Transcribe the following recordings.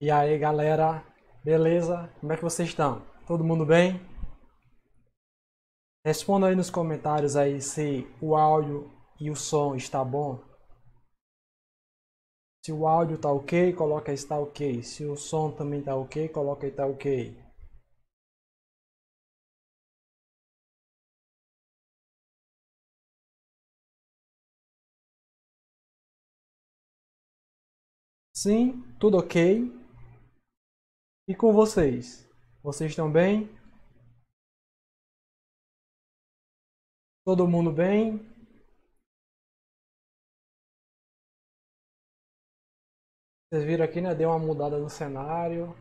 E aí, galera? Beleza? Como é que vocês estão? Todo mundo bem? Responda aí nos comentários aí se o áudio e o som está bom. Se o áudio está ok, coloca está ok. Se o som também está ok, coloca está ok. Sim, tudo ok. E com vocês? Vocês estão bem? Todo mundo bem? Vocês viram aqui, né? Deu uma mudada no cenário.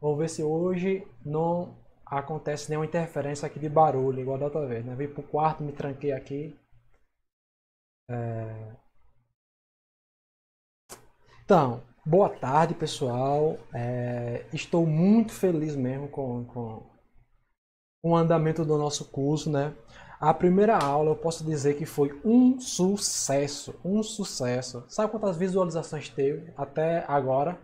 Vou ver se hoje não acontece nenhuma interferência aqui de barulho, igual da outra vez, né? Vim pro quarto, me tranquei aqui. É... Então, Boa tarde, pessoal. É, estou muito feliz mesmo com, com, com o andamento do nosso curso, né? A primeira aula eu posso dizer que foi um sucesso, um sucesso. Sabe quantas visualizações teve até agora?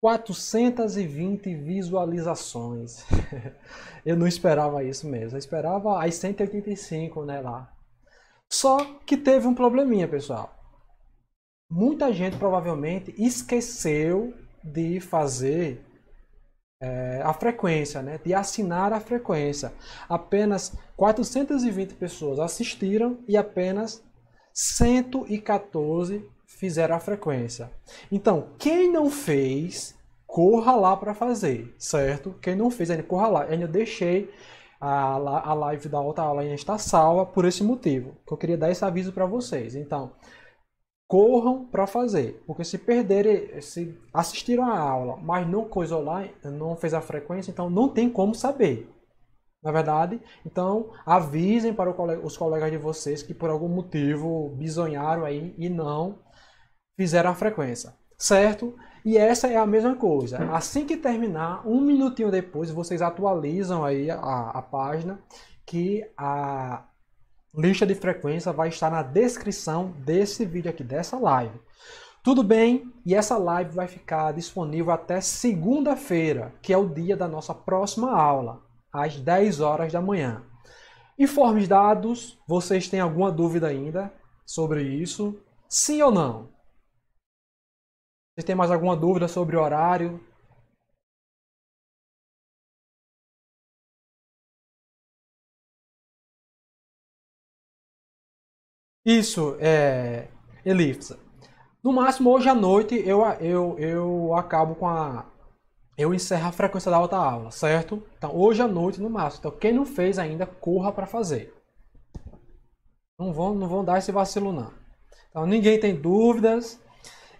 420 visualizações. eu não esperava isso mesmo. Eu esperava as 185, né, lá. Só que teve um probleminha, pessoal muita gente provavelmente esqueceu de fazer é, a frequência, né? de assinar a frequência. Apenas 420 pessoas assistiram e apenas 114 fizeram a frequência. Então, quem não fez, corra lá para fazer, certo? Quem não fez, ainda corra lá. Eu ainda deixei a, a live da outra aula, ainda está salva por esse motivo, que eu queria dar esse aviso para vocês. Então, corram para fazer, porque se perderem, se assistiram a aula, mas não coisou lá, não fez a frequência, então não tem como saber. Na é verdade, então avisem para colega, os colegas de vocês que por algum motivo bizonharam aí e não fizeram a frequência, certo? E essa é a mesma coisa. Assim que terminar, um minutinho depois, vocês atualizam aí a, a página que a, Lista de frequência vai estar na descrição desse vídeo aqui, dessa live. Tudo bem? E essa live vai ficar disponível até segunda-feira, que é o dia da nossa próxima aula, às 10 horas da manhã. Informes dados, vocês têm alguma dúvida ainda sobre isso? Sim ou não? Vocês têm mais alguma dúvida sobre o horário, Isso, é. Elipsa. No máximo, hoje à noite eu, eu, eu acabo com a. Eu encerro a frequência da alta aula, certo? Então, hoje à noite, no máximo. Então, quem não fez ainda, corra para fazer. Não vão, não vão dar esse vacilo, não. Então, ninguém tem dúvidas.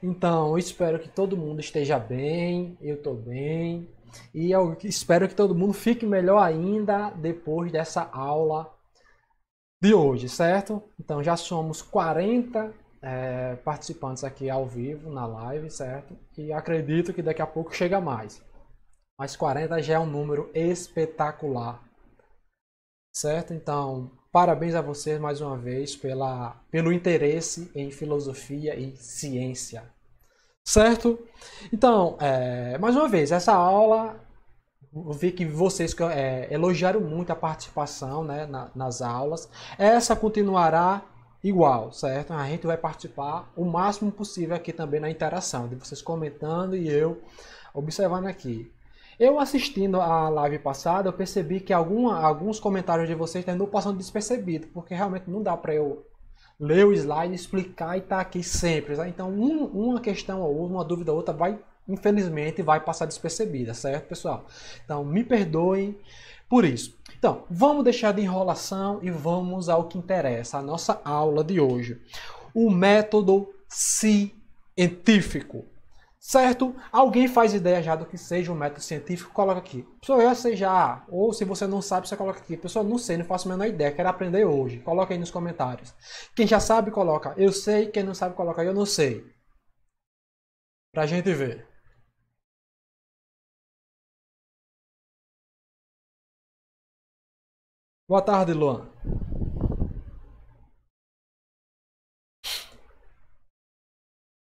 Então, espero que todo mundo esteja bem. Eu estou bem. E eu espero que todo mundo fique melhor ainda depois dessa aula de hoje, certo? Então já somos 40 é, participantes aqui ao vivo na live, certo? E acredito que daqui a pouco chega mais. Mas 40 já é um número espetacular, certo? Então, parabéns a vocês mais uma vez pela, pelo interesse em filosofia e ciência, certo? Então, é, mais uma vez, essa aula vi que vocês é, elogiaram muito a participação né, na, nas aulas. Essa continuará igual, certo? A gente vai participar o máximo possível aqui também na interação, de vocês comentando e eu observando aqui. Eu assistindo a live passada, eu percebi que alguns comentários de vocês estão passando despercebido, porque realmente não dá para eu ler o slide, explicar e estar tá aqui sempre. Tá? Então, um, uma questão ou uma dúvida ou outra vai infelizmente vai passar despercebida, certo, pessoal? Então, me perdoem por isso. Então, vamos deixar de enrolação e vamos ao que interessa, a nossa aula de hoje. O método científico. Certo? Alguém faz ideia já do que seja um método científico, coloca aqui. Pessoal, eu sei já. Ou se você não sabe, você coloca aqui. Pessoal, não sei, não faço a menor ideia, quero aprender hoje. Coloca aí nos comentários. Quem já sabe, coloca eu sei. Quem não sabe, coloca eu não sei. Pra gente ver. Boa tarde, Luan.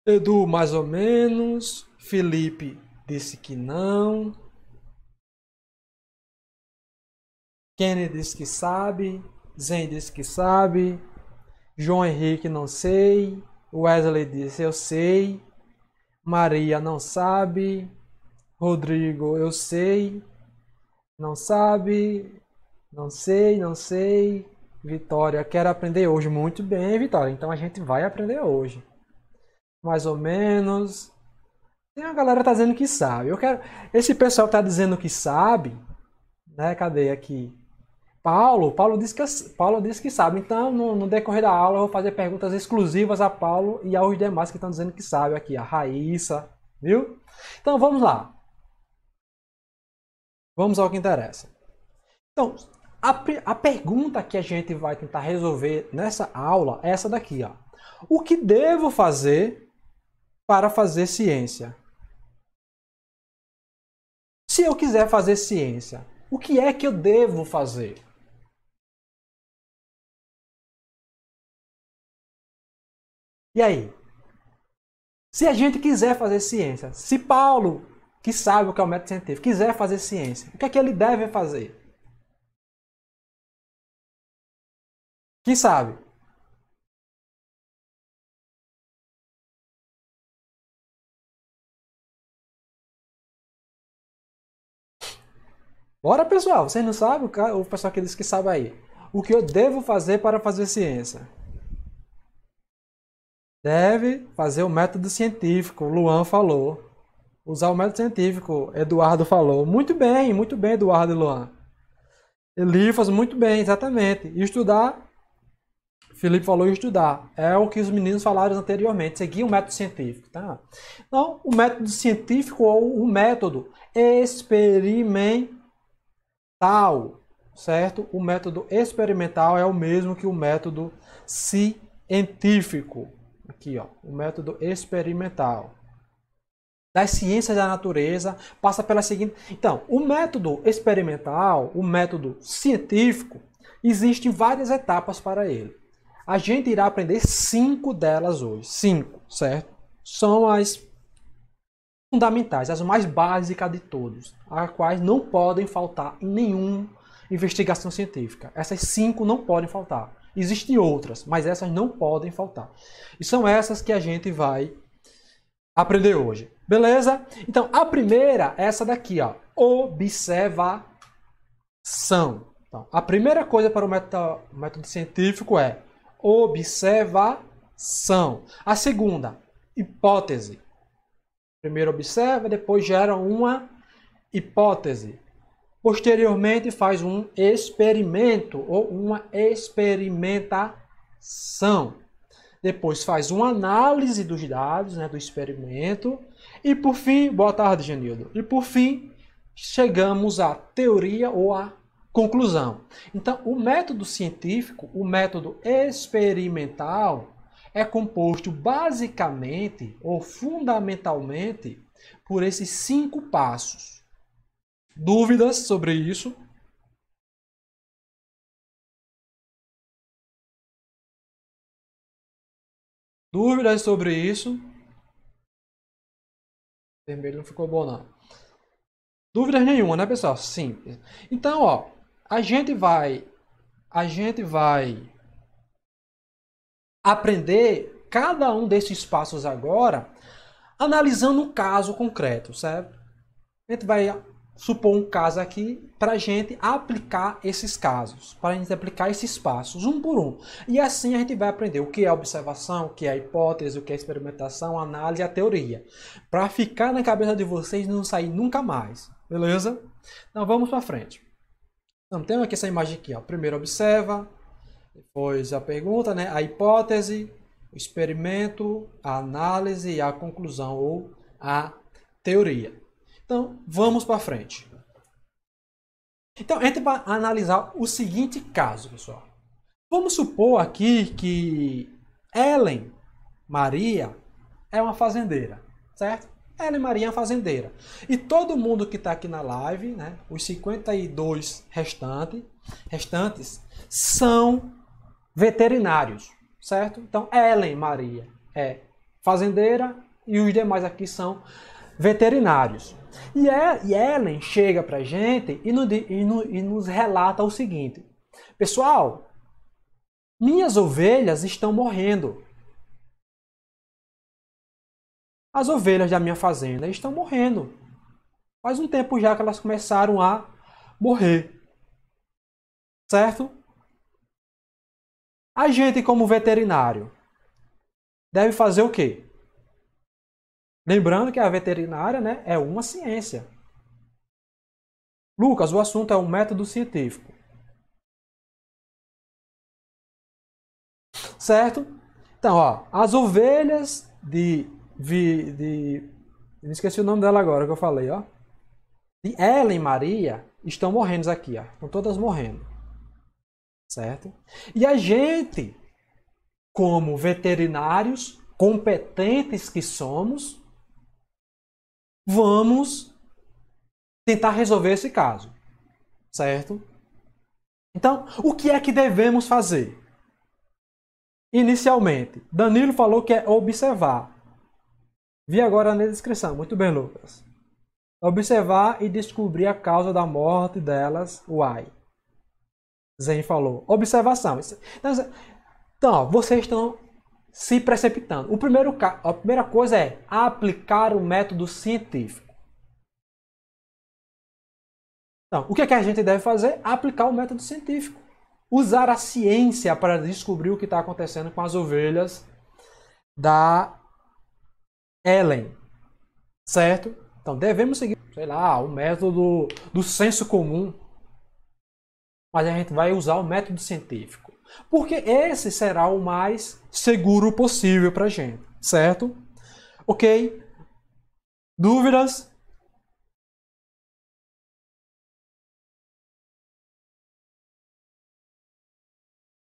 Edu, mais ou menos. Felipe disse que não. Kennedy disse que sabe. Zen disse que sabe. João Henrique, não sei. Wesley disse, eu sei. Maria, não sabe. Rodrigo, eu sei. Não sabe. Não sei, não sei. Vitória, quero aprender hoje. Muito bem, Vitória. Então a gente vai aprender hoje. Mais ou menos. Tem uma galera que tá dizendo que sabe. Eu quero. Esse pessoal que tá dizendo que sabe, né? Cadê aqui? Paulo, Paulo disse que, Paulo disse que sabe. Então, no, no, decorrer da aula, eu vou fazer perguntas exclusivas a Paulo e aos demais que estão dizendo que sabe aqui, a Raíssa, viu? Então, vamos lá. Vamos ao que interessa. Então, a, a pergunta que a gente vai tentar resolver nessa aula é essa daqui, ó. O que devo fazer para fazer ciência? Se eu quiser fazer ciência, o que é que eu devo fazer? E aí? Se a gente quiser fazer ciência, se Paulo, que sabe o que é o método científico, quiser fazer ciência, o que é que ele deve fazer? Quem sabe? Bora, pessoal. Vocês não sabem? O pessoal que diz que sabe aí. O que eu devo fazer para fazer ciência? Deve fazer o método científico. Luan falou. Usar o método científico. Eduardo falou. Muito bem, muito bem, Eduardo e Luan. Elifas, muito bem, exatamente. E estudar Felipe falou estudar. É o que os meninos falaram anteriormente, seguir o método científico, tá? Então, o método científico ou o método experimental, certo? O método experimental é o mesmo que o método científico. Aqui, ó, o método experimental. Das ciências da natureza, passa pela seguinte. Então, o método experimental, o método científico, existem várias etapas para ele. A gente irá aprender cinco delas hoje. Cinco, certo? São as fundamentais, as mais básicas de todos, as quais não podem faltar em nenhuma investigação científica. Essas cinco não podem faltar. Existem outras, mas essas não podem faltar. E são essas que a gente vai aprender hoje. Beleza? Então, a primeira é essa daqui, ó, observação. Então, a primeira coisa para o método, método científico é observação. A segunda, hipótese. Primeiro observa, depois gera uma hipótese. Posteriormente faz um experimento ou uma experimentação. Depois faz uma análise dos dados, né, do experimento. E por fim, boa tarde, Genildo. E por fim, chegamos à teoria ou à Conclusão. Então, o método científico, o método experimental, é composto basicamente ou fundamentalmente por esses cinco passos. Dúvidas sobre isso? Dúvidas sobre isso? Vermelho não ficou bom, não. Dúvidas nenhuma, né, pessoal? Simples. Então, ó, a gente vai a gente vai aprender cada um desses passos agora analisando um caso concreto, certo? A gente vai supor um caso aqui para a gente aplicar esses casos, para a gente aplicar esses passos um por um. E assim a gente vai aprender o que é observação, o que é hipótese, o que é experimentação, análise, a teoria, para ficar na cabeça de vocês e não sair nunca mais, beleza? Então vamos para frente. Então, temos aqui essa imagem aqui, ó. Primeiro observa, depois a pergunta, né? A hipótese, o experimento, a análise e a conclusão ou a teoria. Então, vamos para frente. Então, a gente vai analisar o seguinte caso, pessoal. Vamos supor aqui que Ellen Maria é uma fazendeira, certo? Ela e é Fazendeira. E todo mundo que está aqui na live, né, os 52 restante, restantes, são veterinários, certo? Então, Ellen Maria é fazendeira e os demais aqui são veterinários. E, é, e Ellen chega para a gente e, no, e, no, e nos relata o seguinte: Pessoal, minhas ovelhas estão morrendo. As ovelhas da minha fazenda estão morrendo. Faz um tempo já que elas começaram a morrer. Certo? A gente, como veterinário, deve fazer o quê? Lembrando que a veterinária né, é uma ciência. Lucas, o assunto é um método científico. Certo? Então, ó, as ovelhas de vi, de. esqueci o nome dela agora que eu falei, ó. De Ellen Maria estão morrendo aqui, ó. Estão todas morrendo. Certo? E a gente, como veterinários competentes que somos, vamos tentar resolver esse caso. Certo? Então, o que é que devemos fazer? Inicialmente, Danilo falou que é observar. Vi agora na descrição. Muito bem, Lucas. Observar e descobrir a causa da morte delas, uai. Zen falou. Observação. Então, vocês estão se precipitando. O primeiro, a primeira coisa é aplicar o método científico. Então, o que, é que a gente deve fazer? Aplicar o método científico. Usar a ciência para descobrir o que está acontecendo com as ovelhas da Ellen, certo? Então devemos seguir, sei lá, o método do senso comum, mas a gente vai usar o método científico, porque esse será o mais seguro possível para a gente, certo? Ok? Dúvidas?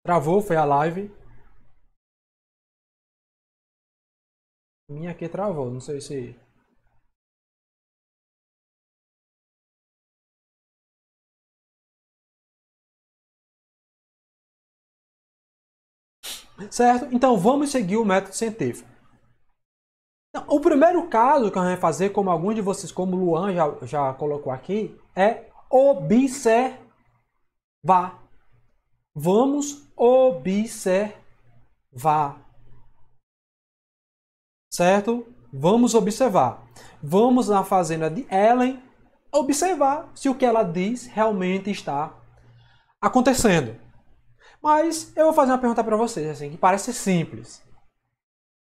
Travou, foi a live. Minha aqui travou, não sei se. Certo? Então vamos seguir o método científico. Então, o primeiro caso que a gente vai fazer, como alguns de vocês, como o Luan já, já colocou aqui, é observar. Vamos observar certo? Vamos observar. Vamos na fazenda de Ellen observar se o que ela diz realmente está acontecendo. Mas eu vou fazer uma pergunta para vocês, assim, que parece simples.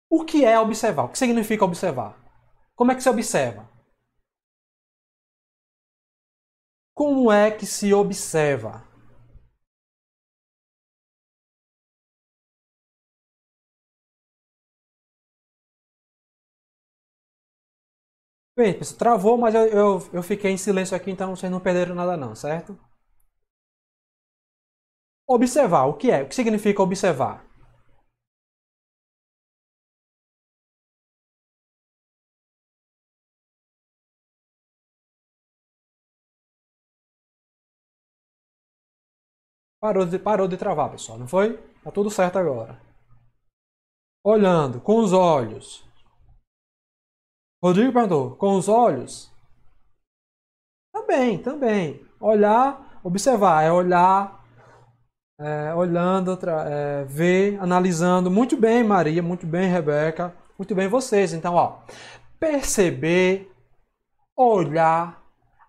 O que é observar? O que significa observar? Como é que se observa? Como é que se observa? Bem, pessoal, travou, mas eu, eu, eu fiquei em silêncio aqui, então vocês não perderam nada não, certo? Observar, o que é? O que significa observar? Parou de, parou de travar, pessoal, não foi? Tá tudo certo agora. Olhando com os olhos. Rodrigo perguntou, com os olhos? Também, também. Olhar, observar, é olhar, é, olhando, é, ver, analisando. Muito bem, Maria, muito bem, Rebeca, muito bem vocês. Então, ó, perceber, olhar,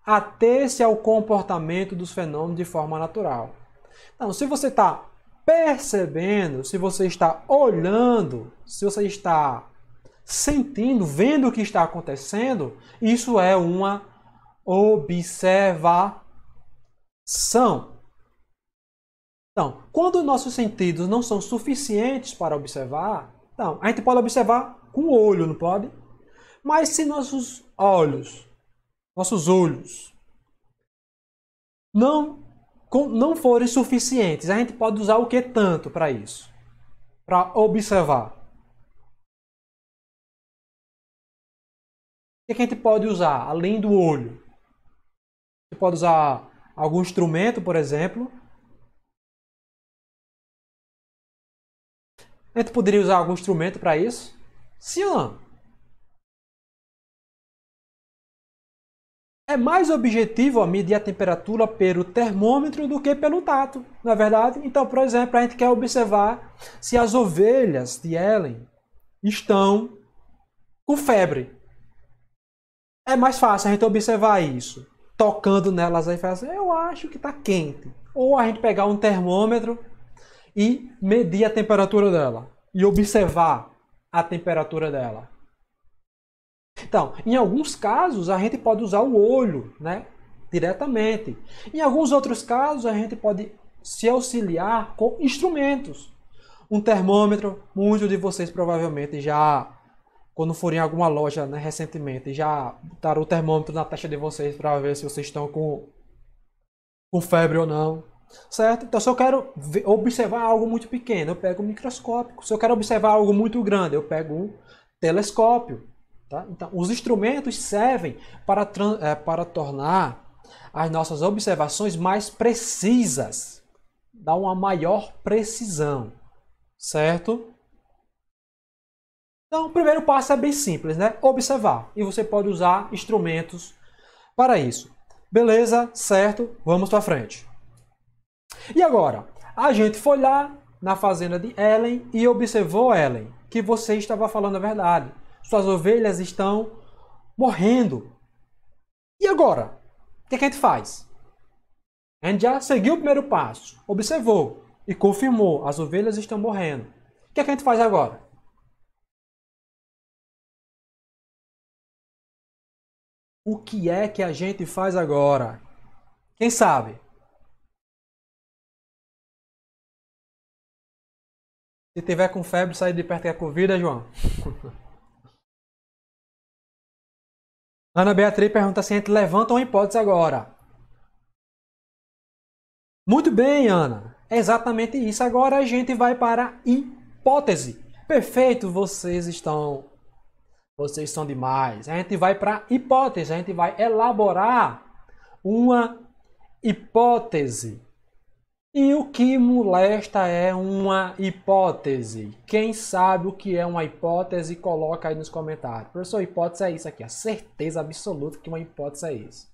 ater-se ao comportamento dos fenômenos de forma natural. Então, se você está percebendo, se você está olhando, se você está sentindo, vendo o que está acontecendo, isso é uma observação. Então, quando nossos sentidos não são suficientes para observar, então, a gente pode observar com o olho, não pode? Mas se nossos olhos, nossos olhos, não, não forem suficientes, a gente pode usar o que tanto para isso? Para observar O é que a gente pode usar além do olho? Você pode usar algum instrumento, por exemplo. A gente poderia usar algum instrumento para isso? Sim ou não? É mais objetivo medir a temperatura pelo termômetro do que pelo tato, não é verdade? Então, por exemplo, a gente quer observar se as ovelhas de Ellen estão com febre. É mais fácil a gente observar isso tocando nelas aí e falar assim, eu acho que está quente. Ou a gente pegar um termômetro e medir a temperatura dela e observar a temperatura dela. Então, em alguns casos a gente pode usar o olho, né, diretamente. Em alguns outros casos a gente pode se auxiliar com instrumentos. Um termômetro, muitos de vocês provavelmente já quando forem em alguma loja né, recentemente, já botaram o termômetro na testa de vocês para ver se vocês estão com, com febre ou não. Certo? Então, se eu quero ver, observar algo muito pequeno, eu pego um microscópio. Se eu quero observar algo muito grande, eu pego um telescópio. Tá? Então, os instrumentos servem para, é, para tornar as nossas observações mais precisas, dar uma maior precisão, certo? Então, o primeiro passo é bem simples, né? Observar. E você pode usar instrumentos para isso. Beleza? Certo? Vamos para frente. E agora? A gente foi lá na fazenda de Ellen e observou, Ellen, que você estava falando a verdade. Suas ovelhas estão morrendo. E agora? O que, é que a gente faz? A gente já seguiu o primeiro passo, observou e confirmou: as ovelhas estão morrendo. O que, é que a gente faz agora? o que é que a gente faz agora? Quem sabe? Se tiver com febre, sair de perto que é Covid, né, João. Ana Beatriz pergunta se a gente levanta uma hipótese agora. Muito bem, Ana. É exatamente isso. Agora a gente vai para a hipótese. Perfeito, vocês estão vocês são demais. A gente vai para hipótese, a gente vai elaborar uma hipótese. E o que molesta é uma hipótese. Quem sabe o que é uma hipótese, coloca aí nos comentários. Professor, hipótese é isso aqui, a certeza absoluta que uma hipótese é isso.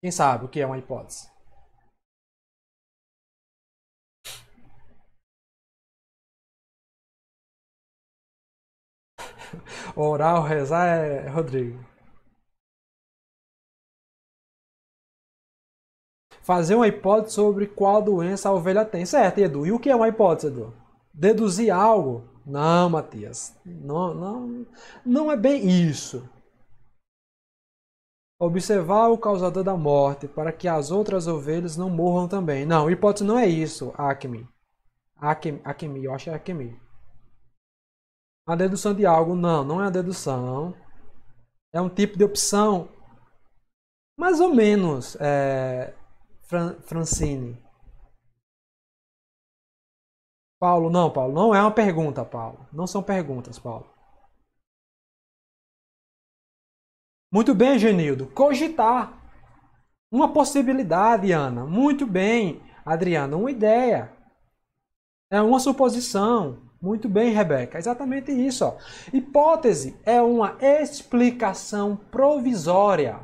Quem sabe o que é uma hipótese? Orar ou rezar é Rodrigo. Fazer uma hipótese sobre qual doença a ovelha tem. Certo, Edu. E o que é uma hipótese, Edu? Deduzir algo? Não, Matias. Não, não, não é bem isso. Observar o causador da morte para que as outras ovelhas não morram também. Não, hipótese não é isso, Acme. Acme, Acme eu acho que é Acme. A dedução de algo, não, não é a dedução. É um tipo de opção mais ou menos, é, Fran Francine. Paulo, não, Paulo, não é uma pergunta, Paulo. Não são perguntas, Paulo. Muito bem, Genildo. Cogitar. Uma possibilidade, Ana. Muito bem, Adriana. Uma ideia. É uma suposição. Muito bem, Rebeca, exatamente isso. Ó. Hipótese é uma explicação provisória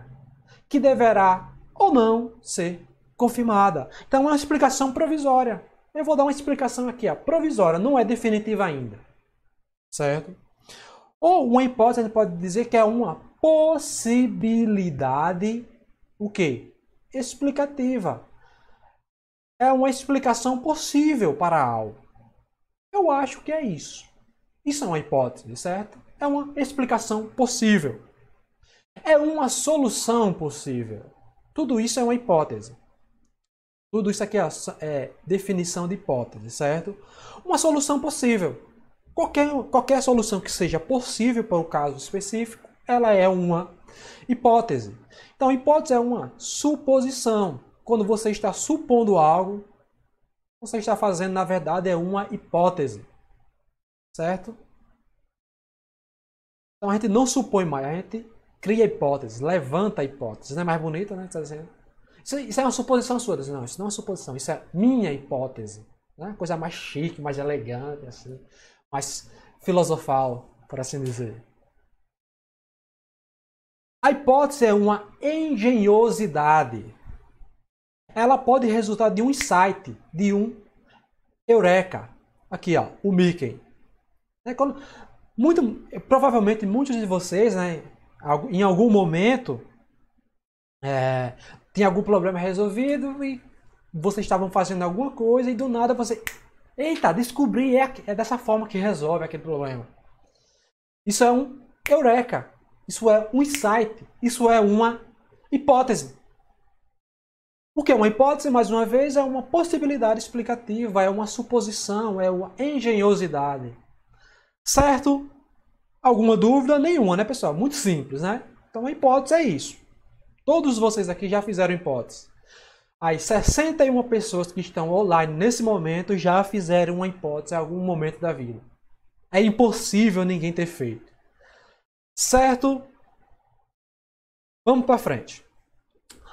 que deverá ou não ser confirmada. Então, é uma explicação provisória. Eu vou dar uma explicação aqui, ó, provisória, não é definitiva ainda. Certo? Ou uma hipótese, a gente pode dizer que é uma possibilidade, o quê? Explicativa. É uma explicação possível para algo. Eu acho que é isso. Isso é uma hipótese, certo? É uma explicação possível. É uma solução possível. Tudo isso é uma hipótese. Tudo isso aqui é, é definição de hipótese, certo? Uma solução possível. Qualquer, qualquer solução que seja possível para um caso específico, ela é uma hipótese. Então, hipótese é uma suposição. Quando você está supondo algo você está fazendo, na verdade, é uma hipótese. Certo? Então a gente não supõe mais, a gente cria hipóteses, levanta hipóteses. Não é mais bonito, né? Tá isso, isso é uma suposição sua. Tá não, isso não é uma suposição, isso é minha hipótese. Né? Coisa mais chique, mais elegante, assim, mais filosofal, por assim dizer. A hipótese é uma engenhosidade ela pode resultar de um insight, de um eureka. Aqui, ó, o Mickey. Né, quando, muito, provavelmente muitos de vocês, né, em algum momento, é, tinha algum problema resolvido e vocês estavam fazendo alguma coisa e do nada você. Eita, descobri, é, é dessa forma que resolve aquele problema. Isso é um eureka, isso é um insight, isso é uma hipótese. O que é uma hipótese, mais uma vez, é uma possibilidade explicativa, é uma suposição, é uma engenhosidade. Certo? Alguma dúvida? Nenhuma, né, pessoal? Muito simples, né? Então a hipótese é isso. Todos vocês aqui já fizeram hipótese. As 61 pessoas que estão online nesse momento já fizeram uma hipótese em algum momento da vida. É impossível ninguém ter feito. Certo? Vamos para frente.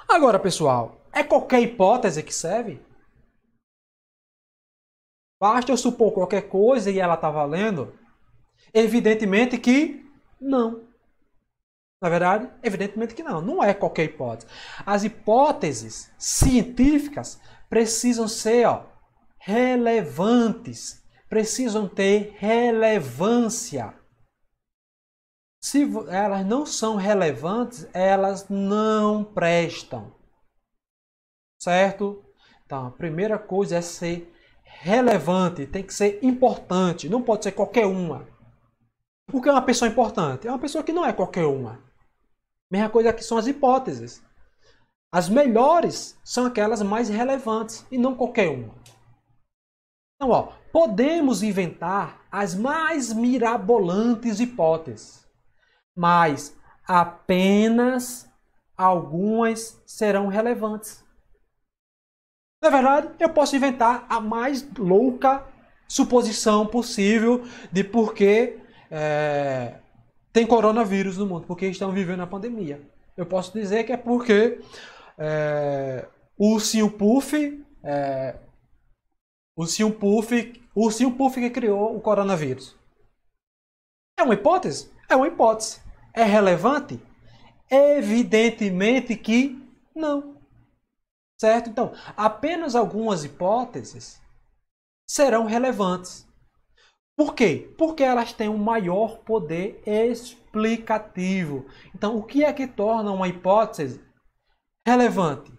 Agora, pessoal, é qualquer hipótese que serve? Basta eu supor qualquer coisa e ela está valendo? Evidentemente que não. Na é verdade, evidentemente que não. Não é qualquer hipótese. As hipóteses científicas precisam ser ó, relevantes, precisam ter relevância. Se elas não são relevantes, elas não prestam certo? Então, a primeira coisa é ser relevante, tem que ser importante, não pode ser qualquer uma. O que é uma pessoa importante? É uma pessoa que não é qualquer uma. Mesma coisa que são as hipóteses. As melhores são aquelas mais relevantes e não qualquer uma. Então, ó, podemos inventar as mais mirabolantes hipóteses, mas apenas algumas serão relevantes. Na é verdade, eu posso inventar a mais louca suposição possível de por que é, tem coronavírus no mundo, porque estão vivendo a pandemia. Eu posso dizer que é porque é, o ursinho Puff, é, o ursinho Puff, o ursinho Puff que criou o coronavírus. É uma hipótese? É uma hipótese. É relevante? Evidentemente que não. Certo? Então, apenas algumas hipóteses serão relevantes. Por quê? Porque elas têm um maior poder explicativo. Então, o que é que torna uma hipótese relevante?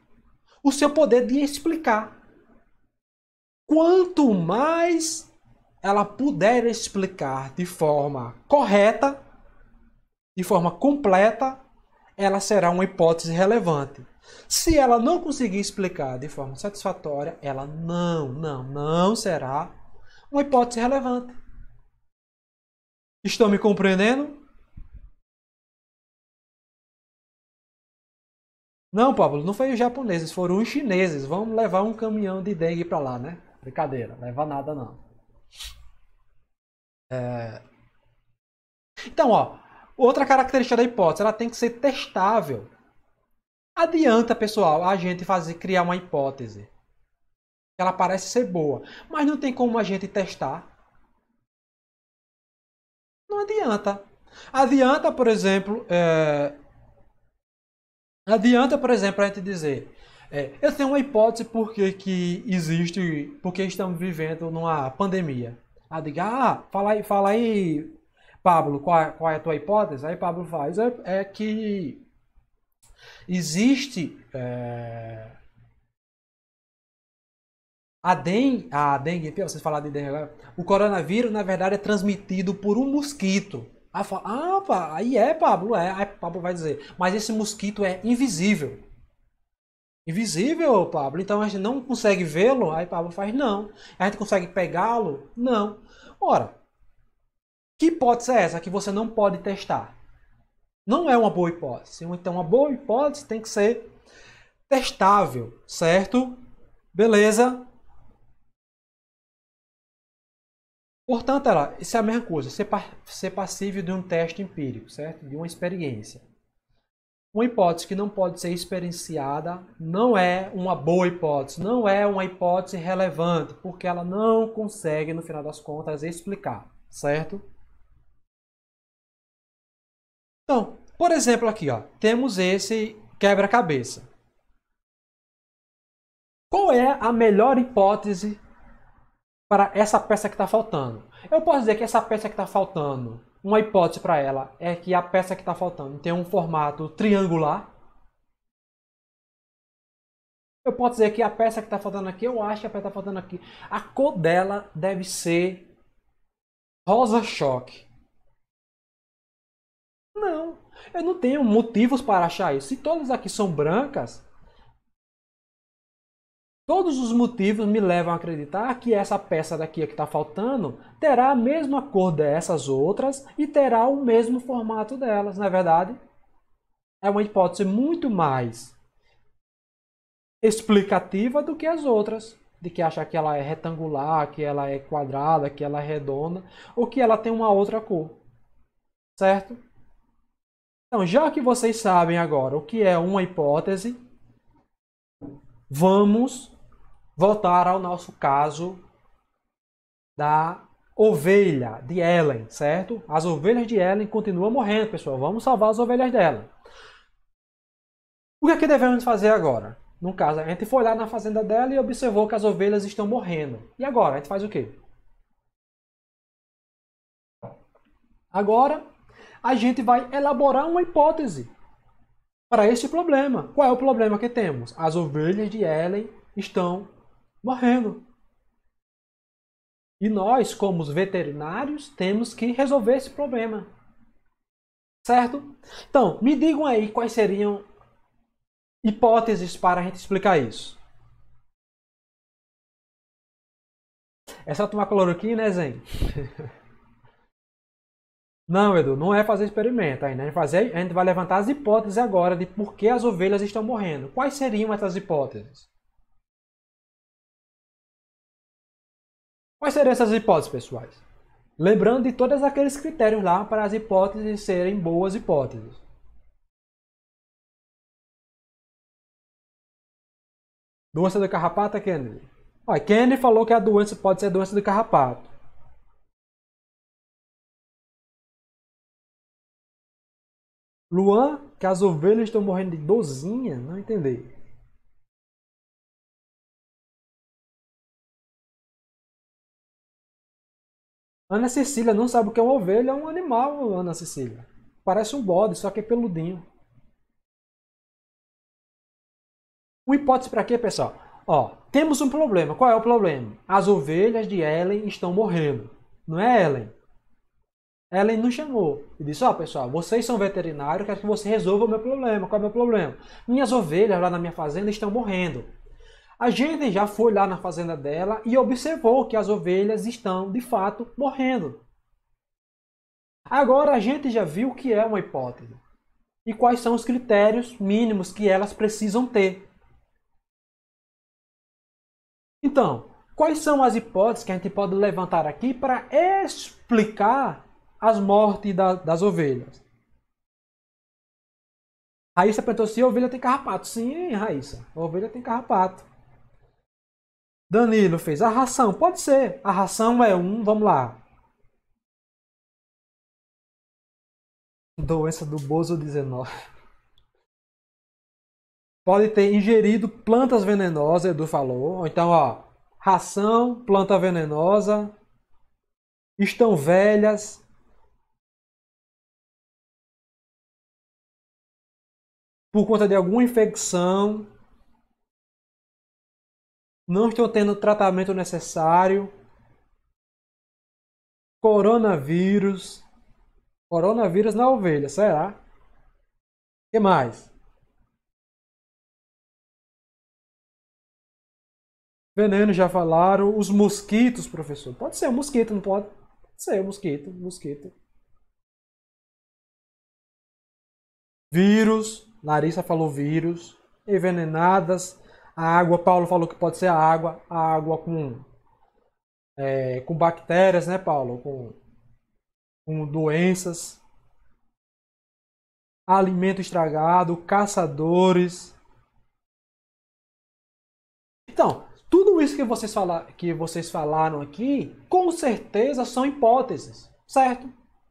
O seu poder de explicar. Quanto mais ela puder explicar de forma correta, de forma completa, ela será uma hipótese relevante. Se ela não conseguir explicar de forma satisfatória, ela não, não, não será uma hipótese relevante. Estão me compreendendo? Não, Pablo, não foi os japoneses, foram os chineses. Vamos levar um caminhão de dengue para lá, né? Brincadeira, leva nada não. É... Então, ó, outra característica da hipótese, ela tem que ser testável. Adianta, pessoal, a gente fazer criar uma hipótese. Ela parece ser boa, mas não tem como a gente testar. Não adianta. Adianta, por exemplo, é... adianta, por exemplo, a gente dizer, é, eu tenho uma hipótese porque que existe, porque estamos vivendo numa pandemia. Ah, diga, ah, fala aí, fala aí, Pablo, qual, é, qual é a tua hipótese? Aí Pablo faz, é, é que Existe é... a dengue, a dengue, é vocês falaram de dengue agora. O coronavírus, na verdade, é transmitido por um mosquito. Ah, fala, ah pá, aí é, Pablo, é. Aí Pablo vai dizer, mas esse mosquito é invisível. Invisível, Pablo. Então a gente não consegue vê-lo. Aí Pablo faz, não. A gente consegue pegá-lo? Não. Ora, que hipótese é essa que você não pode testar? Não é uma boa hipótese. Então, uma boa hipótese tem que ser testável, certo? Beleza? Portanto, ela, isso é a mesma coisa, ser passível de um teste empírico, certo? De uma experiência. Uma hipótese que não pode ser experienciada não é uma boa hipótese, não é uma hipótese relevante, porque ela não consegue, no final das contas, explicar, certo? Então, por exemplo, aqui ó, temos esse quebra-cabeça. Qual é a melhor hipótese para essa peça que está faltando? Eu posso dizer que essa peça que está faltando, uma hipótese para ela é que a peça que está faltando tem um formato triangular. Eu posso dizer que a peça que está faltando aqui, eu acho que a peça que está faltando aqui, a cor dela deve ser rosa choque. Não. Eu não tenho motivos para achar isso. Se todas aqui são brancas, todos os motivos me levam a acreditar que essa peça daqui que está faltando terá a mesma cor dessas outras e terá o mesmo formato delas, não é verdade? É uma hipótese muito mais explicativa do que as outras de que acha que ela é retangular, que ela é quadrada, que ela é redonda, ou que ela tem uma outra cor. Certo? Então, já que vocês sabem agora o que é uma hipótese, vamos voltar ao nosso caso da ovelha de Ellen, certo? As ovelhas de Ellen continuam morrendo, pessoal. Vamos salvar as ovelhas dela. O que é que devemos fazer agora? No caso, a gente foi lá na fazenda dela e observou que as ovelhas estão morrendo. E agora? A gente faz o quê? Agora, a gente vai elaborar uma hipótese para esse problema. Qual é o problema que temos? As ovelhas de Ellen estão morrendo. E nós, como veterinários, temos que resolver esse problema. Certo? Então, me digam aí quais seriam hipóteses para a gente explicar isso. É só tomar cloroquina, né, Zen? Não, Edu, não é fazer experimento ainda. É a gente, a gente vai levantar as hipóteses agora de por que as ovelhas estão morrendo. Quais seriam essas hipóteses? Quais seriam essas hipóteses, pessoais? Lembrando de todos aqueles critérios lá para as hipóteses serem boas hipóteses. Doença do carrapato, Kennedy? Ó, Kennedy falou que a doença pode ser doença do carrapato. Luan, que as ovelhas estão morrendo de dozinha? Não entendi. Ana Cecília não sabe o que é uma ovelha, é um animal, Ana Cecília. Parece um bode, só que é peludinho. Uma hipótese para quê, pessoal? Ó, temos um problema. Qual é o problema? As ovelhas de Ellen estão morrendo. Não é Ellen? Ellen nos chamou e disse: Ó, oh, pessoal, vocês são veterinários, quero que você resolva o meu problema. Qual é o meu problema? Minhas ovelhas lá na minha fazenda estão morrendo. A gente já foi lá na fazenda dela e observou que as ovelhas estão, de fato, morrendo. Agora a gente já viu o que é uma hipótese e quais são os critérios mínimos que elas precisam ter. Então, quais são as hipóteses que a gente pode levantar aqui para explicar as mortes da, das ovelhas. Raíssa perguntou se a ovelha tem carrapato. Sim, Raíssa, a ovelha tem carrapato. Danilo fez a ração. Pode ser. A ração é um, vamos lá. Doença do Bozo 19. Pode ter ingerido plantas venenosas, Edu falou. então, ó, ração, planta venenosa, estão velhas, por conta de alguma infecção, não estão tendo o tratamento necessário, coronavírus, coronavírus na ovelha, será? O que mais? Veneno já falaram, os mosquitos, professor. Pode ser um mosquito, não pode? Pode ser um mosquito, mosquito. Vírus, Larissa falou vírus, envenenadas, a água, Paulo falou que pode ser a água, a água com, é, com bactérias, né, Paulo? Com, com doenças, alimento estragado, caçadores. Então, tudo isso que vocês, fala, que vocês falaram aqui, com certeza são hipóteses, certo?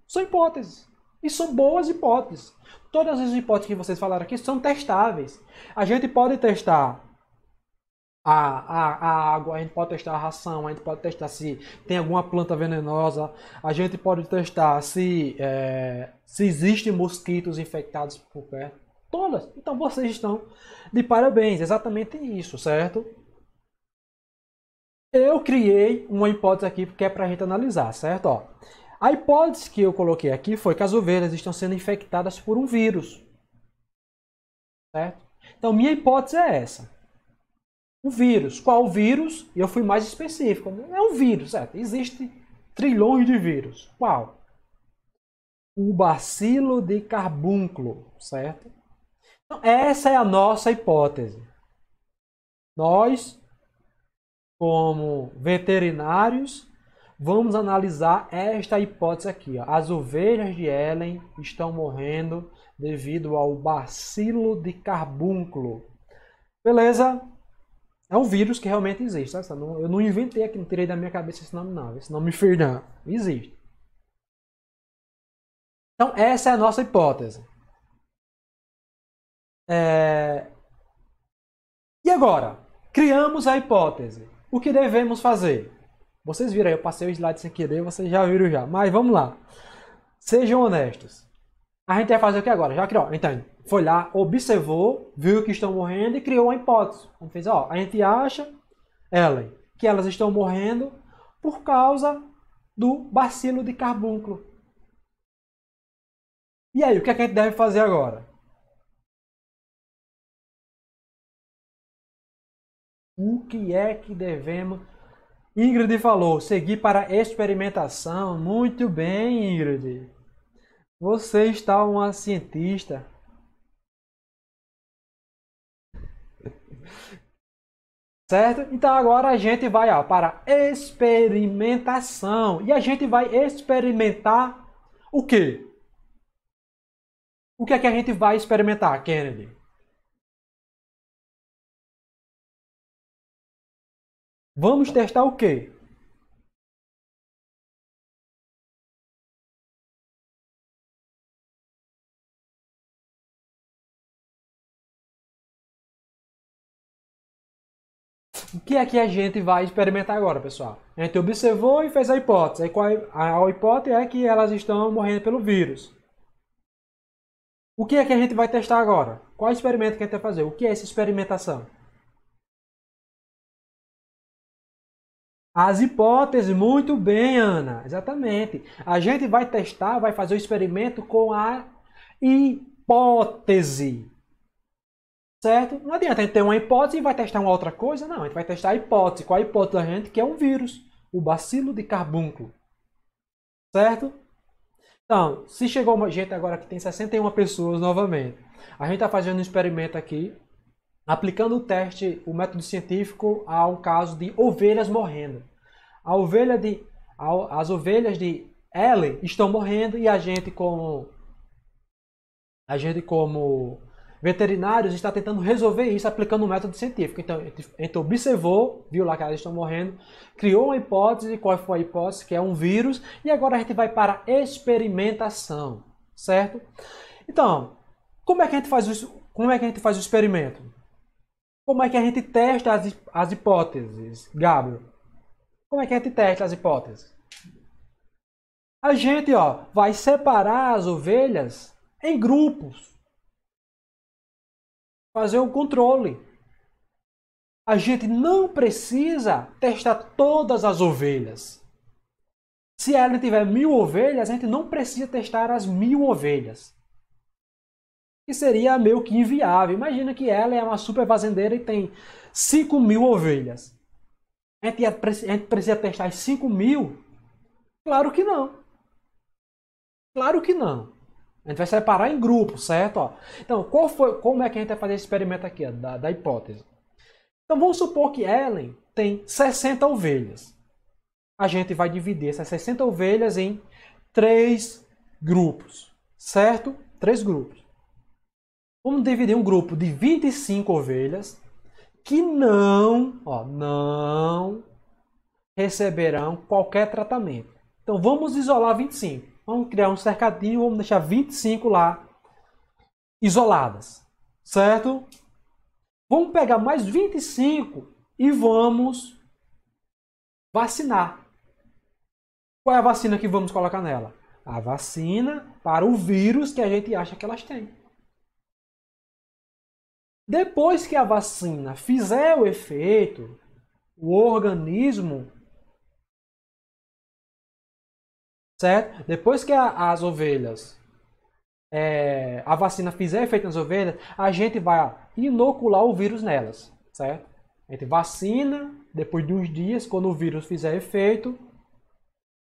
São hipóteses. E são boas hipóteses todas as hipóteses que vocês falaram aqui são testáveis. A gente pode testar a, a, a, água, a gente pode testar a ração, a gente pode testar se tem alguma planta venenosa, a gente pode testar se, é, se existem mosquitos infectados por perto. Todas. Então vocês estão de parabéns, exatamente isso, certo? Eu criei uma hipótese aqui porque é para a gente analisar, certo? Ó, a hipótese que eu coloquei aqui foi que as ovelhas estão sendo infectadas por um vírus. Certo? Então, minha hipótese é essa. Um vírus. Qual vírus? Eu fui mais específico. É um vírus, certo? Existem trilhões de vírus. Qual? O bacilo de carbúnculo, certo? Então, essa é a nossa hipótese. Nós, como veterinários, vamos analisar esta hipótese aqui. Ó. As ovelhas de Ellen estão morrendo devido ao bacilo de carbúnculo. Beleza? É um vírus que realmente existe. Tá? Eu não inventei aqui, não tirei da minha cabeça esse nome, não. Esse nome Existe. Então, essa é a nossa hipótese. É... E agora? Criamos a hipótese. O que devemos fazer? Vocês viram aí, eu passei o slide sem querer, vocês já viram já. Mas vamos lá. Sejam honestos. A gente vai fazer o que agora? Já criou. Então, foi lá, observou, viu que estão morrendo e criou uma hipótese. A gente fez, ó, a gente acha, Ellen, que elas estão morrendo por causa do bacilo de carbúnculo. E aí, o que, é que a gente deve fazer agora? O que é que devemos Ingrid falou, seguir para experimentação. Muito bem, Ingrid. Você está uma cientista. Certo? Então agora a gente vai ó, para experimentação. E a gente vai experimentar o quê? O que é que a gente vai experimentar, Kennedy? Vamos testar o quê? O que é que a gente vai experimentar agora, pessoal? A gente observou e fez a hipótese. É a hipótese é que elas estão morrendo pelo vírus. O que é que a gente vai testar agora? Qual experimento que a gente vai fazer? O que é essa experimentação? As hipóteses, muito bem, Ana. Exatamente. A gente vai testar, vai fazer o experimento com a hipótese. Certo? Não adianta a gente ter uma hipótese e vai testar uma outra coisa, não. A gente vai testar a hipótese. Qual a hipótese da gente? Que é um vírus, o bacilo de carbúnculo. Certo? Então, se chegou uma gente agora que tem 61 pessoas novamente, a gente está fazendo um experimento aqui aplicando o teste, o método científico, a um caso de ovelhas morrendo. A ovelha de, a, as ovelhas de Ellen estão morrendo e a gente como a gente como veterinários está tentando resolver isso aplicando o um método científico. Então, a gente observou, viu lá que elas estão morrendo, criou uma hipótese, qual foi a hipótese? Que é um vírus, e agora a gente vai para experimentação, certo? Então, como é que a gente faz isso? Como é que a gente faz o experimento? Como é que a gente testa as, as hipóteses, Gabriel? Como é que a gente testa as hipóteses? A gente ó, vai separar as ovelhas em grupos. Fazer um controle. A gente não precisa testar todas as ovelhas. Se ela tiver mil ovelhas, a gente não precisa testar as mil ovelhas que seria meio que inviável. Imagina que ela é uma super fazendeira e tem 5 mil ovelhas. A gente, ia, a gente precisa testar as 5 mil? Claro que não. Claro que não. A gente vai separar em grupos, certo? então, qual foi, como é que a gente vai fazer esse experimento aqui, da, da hipótese? Então, vamos supor que Ellen tem 60 ovelhas. A gente vai dividir essas 60 ovelhas em três grupos, certo? Três grupos. Vamos dividir um grupo de 25 ovelhas que não, ó, não receberão qualquer tratamento. Então vamos isolar 25. Vamos criar um cercadinho, vamos deixar 25 lá isoladas, certo? Vamos pegar mais 25 e vamos vacinar. Qual é a vacina que vamos colocar nela? A vacina para o vírus que a gente acha que elas têm. Depois que a vacina fizer o efeito, o organismo. Certo? Depois que a, as ovelhas. É, a vacina fizer efeito nas ovelhas, a gente vai inocular o vírus nelas. Certo? A gente vacina, depois de uns dias, quando o vírus fizer efeito,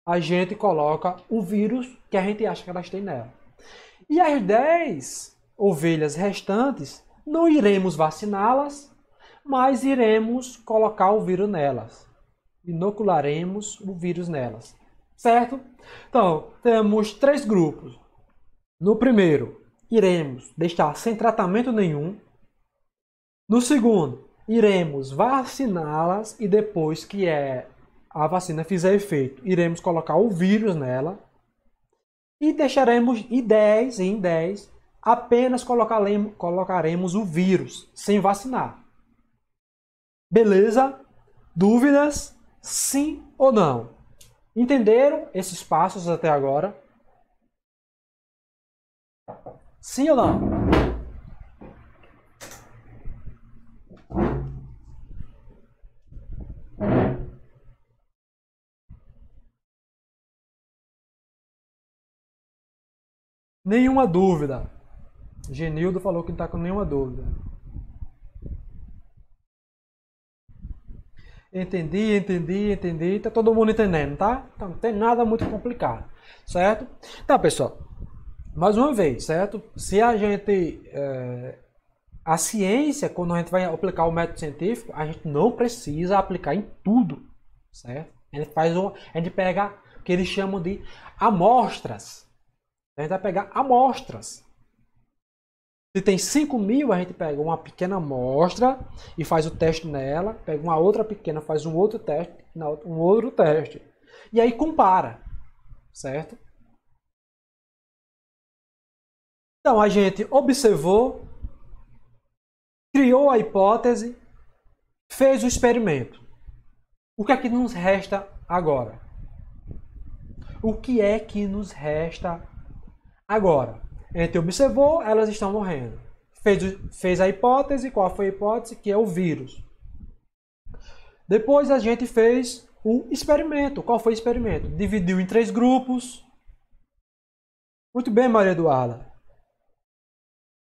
a gente coloca o vírus que a gente acha que elas têm nela. E as 10 ovelhas restantes não iremos vaciná-las, mas iremos colocar o vírus nelas. Inocularemos o vírus nelas. Certo? Então, temos três grupos. No primeiro, iremos deixar sem tratamento nenhum. No segundo, iremos vaciná-las e depois que é a vacina fizer efeito, iremos colocar o vírus nela e deixaremos em 10 em 10 apenas colocaremos o vírus sem vacinar. Beleza? Dúvidas? Sim ou não? Entenderam esses passos até agora? Sim ou não? Nenhuma dúvida. Genildo falou que não está com nenhuma dúvida. Entendi, entendi, entendi. Está todo mundo entendendo, tá? Então, não tem nada muito complicado, certo? Tá, pessoal. Mais uma vez, certo? Se a gente. É, a ciência, quando a gente vai aplicar o método científico, a gente não precisa aplicar em tudo, certo? A gente faz uma. A gente pega o que eles chamam de amostras. A gente vai pegar amostras se tem 5 mil, a gente pega uma pequena amostra e faz o teste nela, pega uma outra pequena, faz um outro teste, um outro teste. E aí compara, certo? Então a gente observou, criou a hipótese, fez o experimento. O que é que nos resta agora? O que é que nos resta agora? A gente observou, elas estão morrendo. Fez, fez a hipótese, qual foi a hipótese? Que é o vírus. Depois a gente fez o experimento. Qual foi o experimento? Dividiu em três grupos. Muito bem, Maria Eduarda.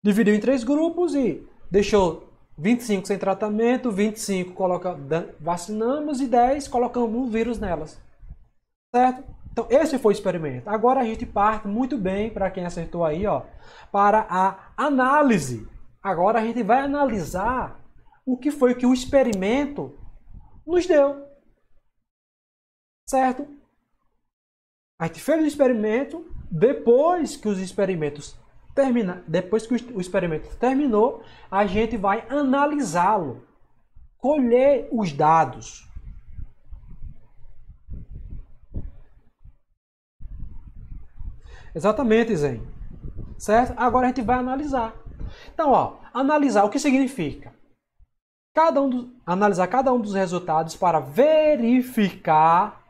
Dividiu em três grupos e deixou 25 sem tratamento, 25 coloca, vacinamos e 10 colocamos um vírus nelas. Certo? Então, esse foi o experimento. Agora a gente parte muito bem, para quem acertou aí, ó, para a análise. Agora a gente vai analisar o que foi que o experimento nos deu. Certo? A gente fez o experimento, depois que os experimentos termina, depois que o experimento terminou, a gente vai analisá-lo, colher os dados. Exatamente, Zen. Certo? Agora a gente vai analisar. Então, ó, analisar o que significa? Cada um do, analisar cada um dos resultados para verificar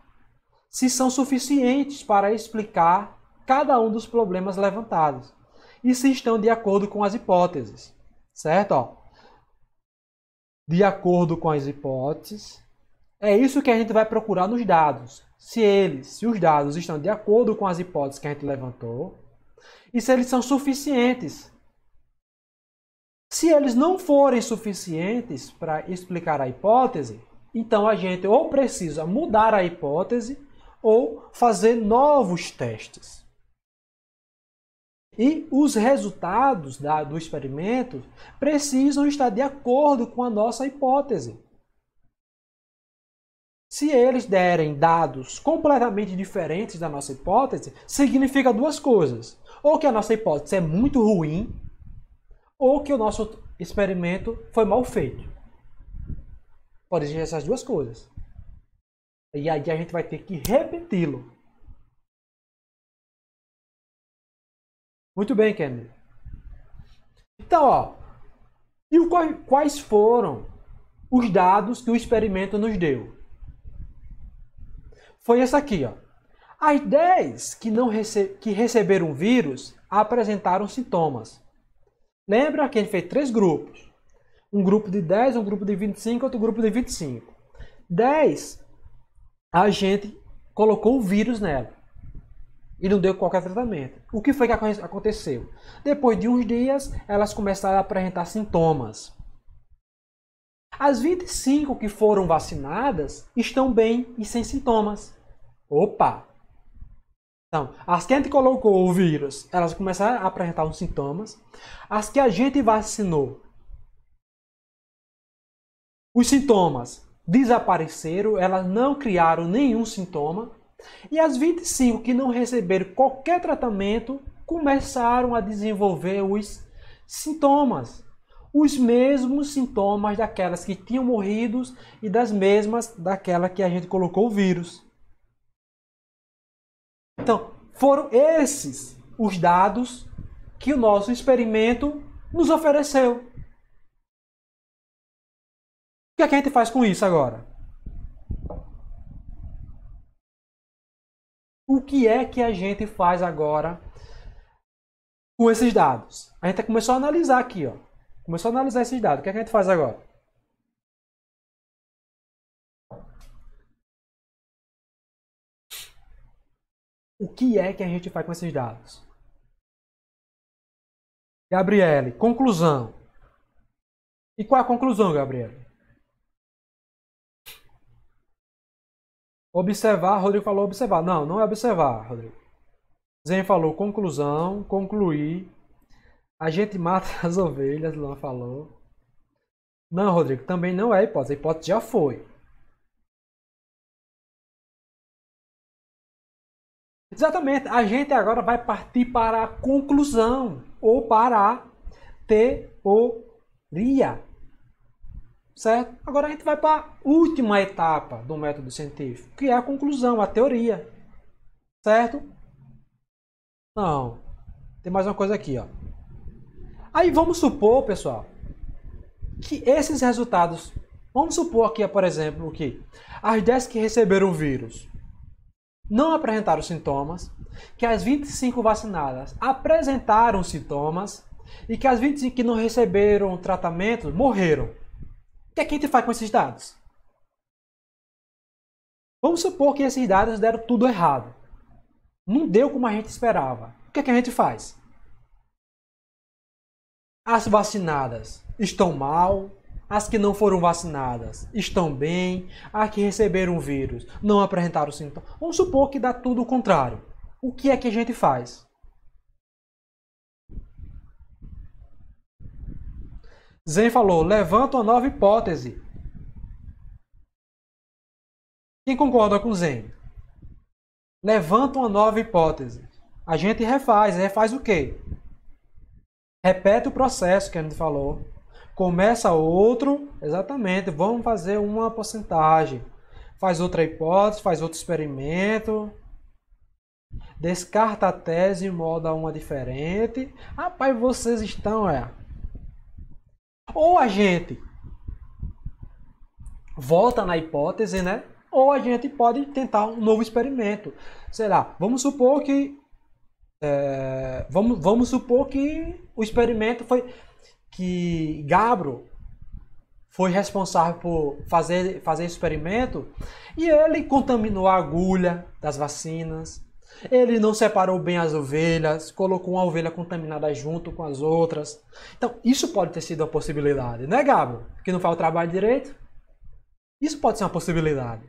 se são suficientes para explicar cada um dos problemas levantados e se estão de acordo com as hipóteses. Certo? Ó, de acordo com as hipóteses. É isso que a gente vai procurar nos dados se eles, se os dados estão de acordo com as hipóteses que a gente levantou e se eles são suficientes. Se eles não forem suficientes para explicar a hipótese, então a gente ou precisa mudar a hipótese ou fazer novos testes. E os resultados da, do experimento precisam estar de acordo com a nossa hipótese. Se eles derem dados completamente diferentes da nossa hipótese, significa duas coisas. Ou que a nossa hipótese é muito ruim, ou que o nosso experimento foi mal feito. Pode ser essas duas coisas. E aí a gente vai ter que repeti-lo. Muito bem, Kennedy. Então, ó. E quais foram os dados que o experimento nos deu? foi essa aqui. Ó. As 10 que, não rece que receberam vírus apresentaram sintomas. Lembra que a gente fez três grupos. Um grupo de 10, um grupo de 25, outro grupo de 25. 10, a gente colocou o vírus nela e não deu qualquer tratamento. O que foi que aconteceu? Depois de uns dias, elas começaram a apresentar sintomas. As 25 que foram vacinadas estão bem e sem sintomas. Opa! Então, as que a gente colocou o vírus, elas começaram a apresentar uns sintomas. As que a gente vacinou, os sintomas desapareceram, elas não criaram nenhum sintoma. E as 25 que não receberam qualquer tratamento começaram a desenvolver os sintomas, os mesmos sintomas daquelas que tinham morrido e das mesmas daquela que a gente colocou o vírus. Então, foram esses os dados que o nosso experimento nos ofereceu. O que, é que a gente faz com isso agora? O que é que a gente faz agora com esses dados? A gente começou a analisar aqui, ó. Começou a analisar esses dados. O que, é que a gente faz agora? o que é que a gente faz com esses dados. Gabriele, conclusão. E qual a conclusão, Gabriele? Observar, Rodrigo falou observar. Não, não é observar, Rodrigo. Zen falou conclusão, concluir. A gente mata as ovelhas, Luan falou. Não, Rodrigo, também não é hipótese. A hipótese já foi. Exatamente. A gente agora vai partir para a conclusão ou para a teoria. Certo? Agora a gente vai para a última etapa do método científico, que é a conclusão, a teoria. Certo? Não. Tem mais uma coisa aqui, ó. Aí vamos supor, pessoal, que esses resultados. Vamos supor aqui, por exemplo, que as 10 que receberam o vírus não apresentaram sintomas, que as 25 vacinadas apresentaram sintomas e que as 25 que não receberam tratamento morreram. O que, é que a gente faz com esses dados? Vamos supor que esses dados deram tudo errado. Não deu como a gente esperava. O que, é que a gente faz? As vacinadas estão mal, as que não foram vacinadas estão bem, as que receberam o vírus não apresentaram sintomas. Vamos supor que dá tudo o contrário. O que é que a gente faz? Zen falou: levanta uma nova hipótese. Quem concorda com Zen? Levanta uma nova hipótese. A gente refaz. Refaz o quê? Repete o processo que a gente falou começa outro, exatamente, vamos fazer uma porcentagem. Faz outra hipótese, faz outro experimento. Descarta a tese e molda uma diferente. Rapaz, vocês estão, é. Ou a gente volta na hipótese, né? Ou a gente pode tentar um novo experimento. Sei lá, vamos supor que. É, vamos, vamos supor que o experimento foi que Gabro foi responsável por fazer, fazer experimento e ele contaminou a agulha das vacinas. Ele não separou bem as ovelhas, colocou uma ovelha contaminada junto com as outras. Então, isso pode ter sido uma possibilidade, né, Gabo? Que não faz o trabalho direito? Isso pode ser uma possibilidade.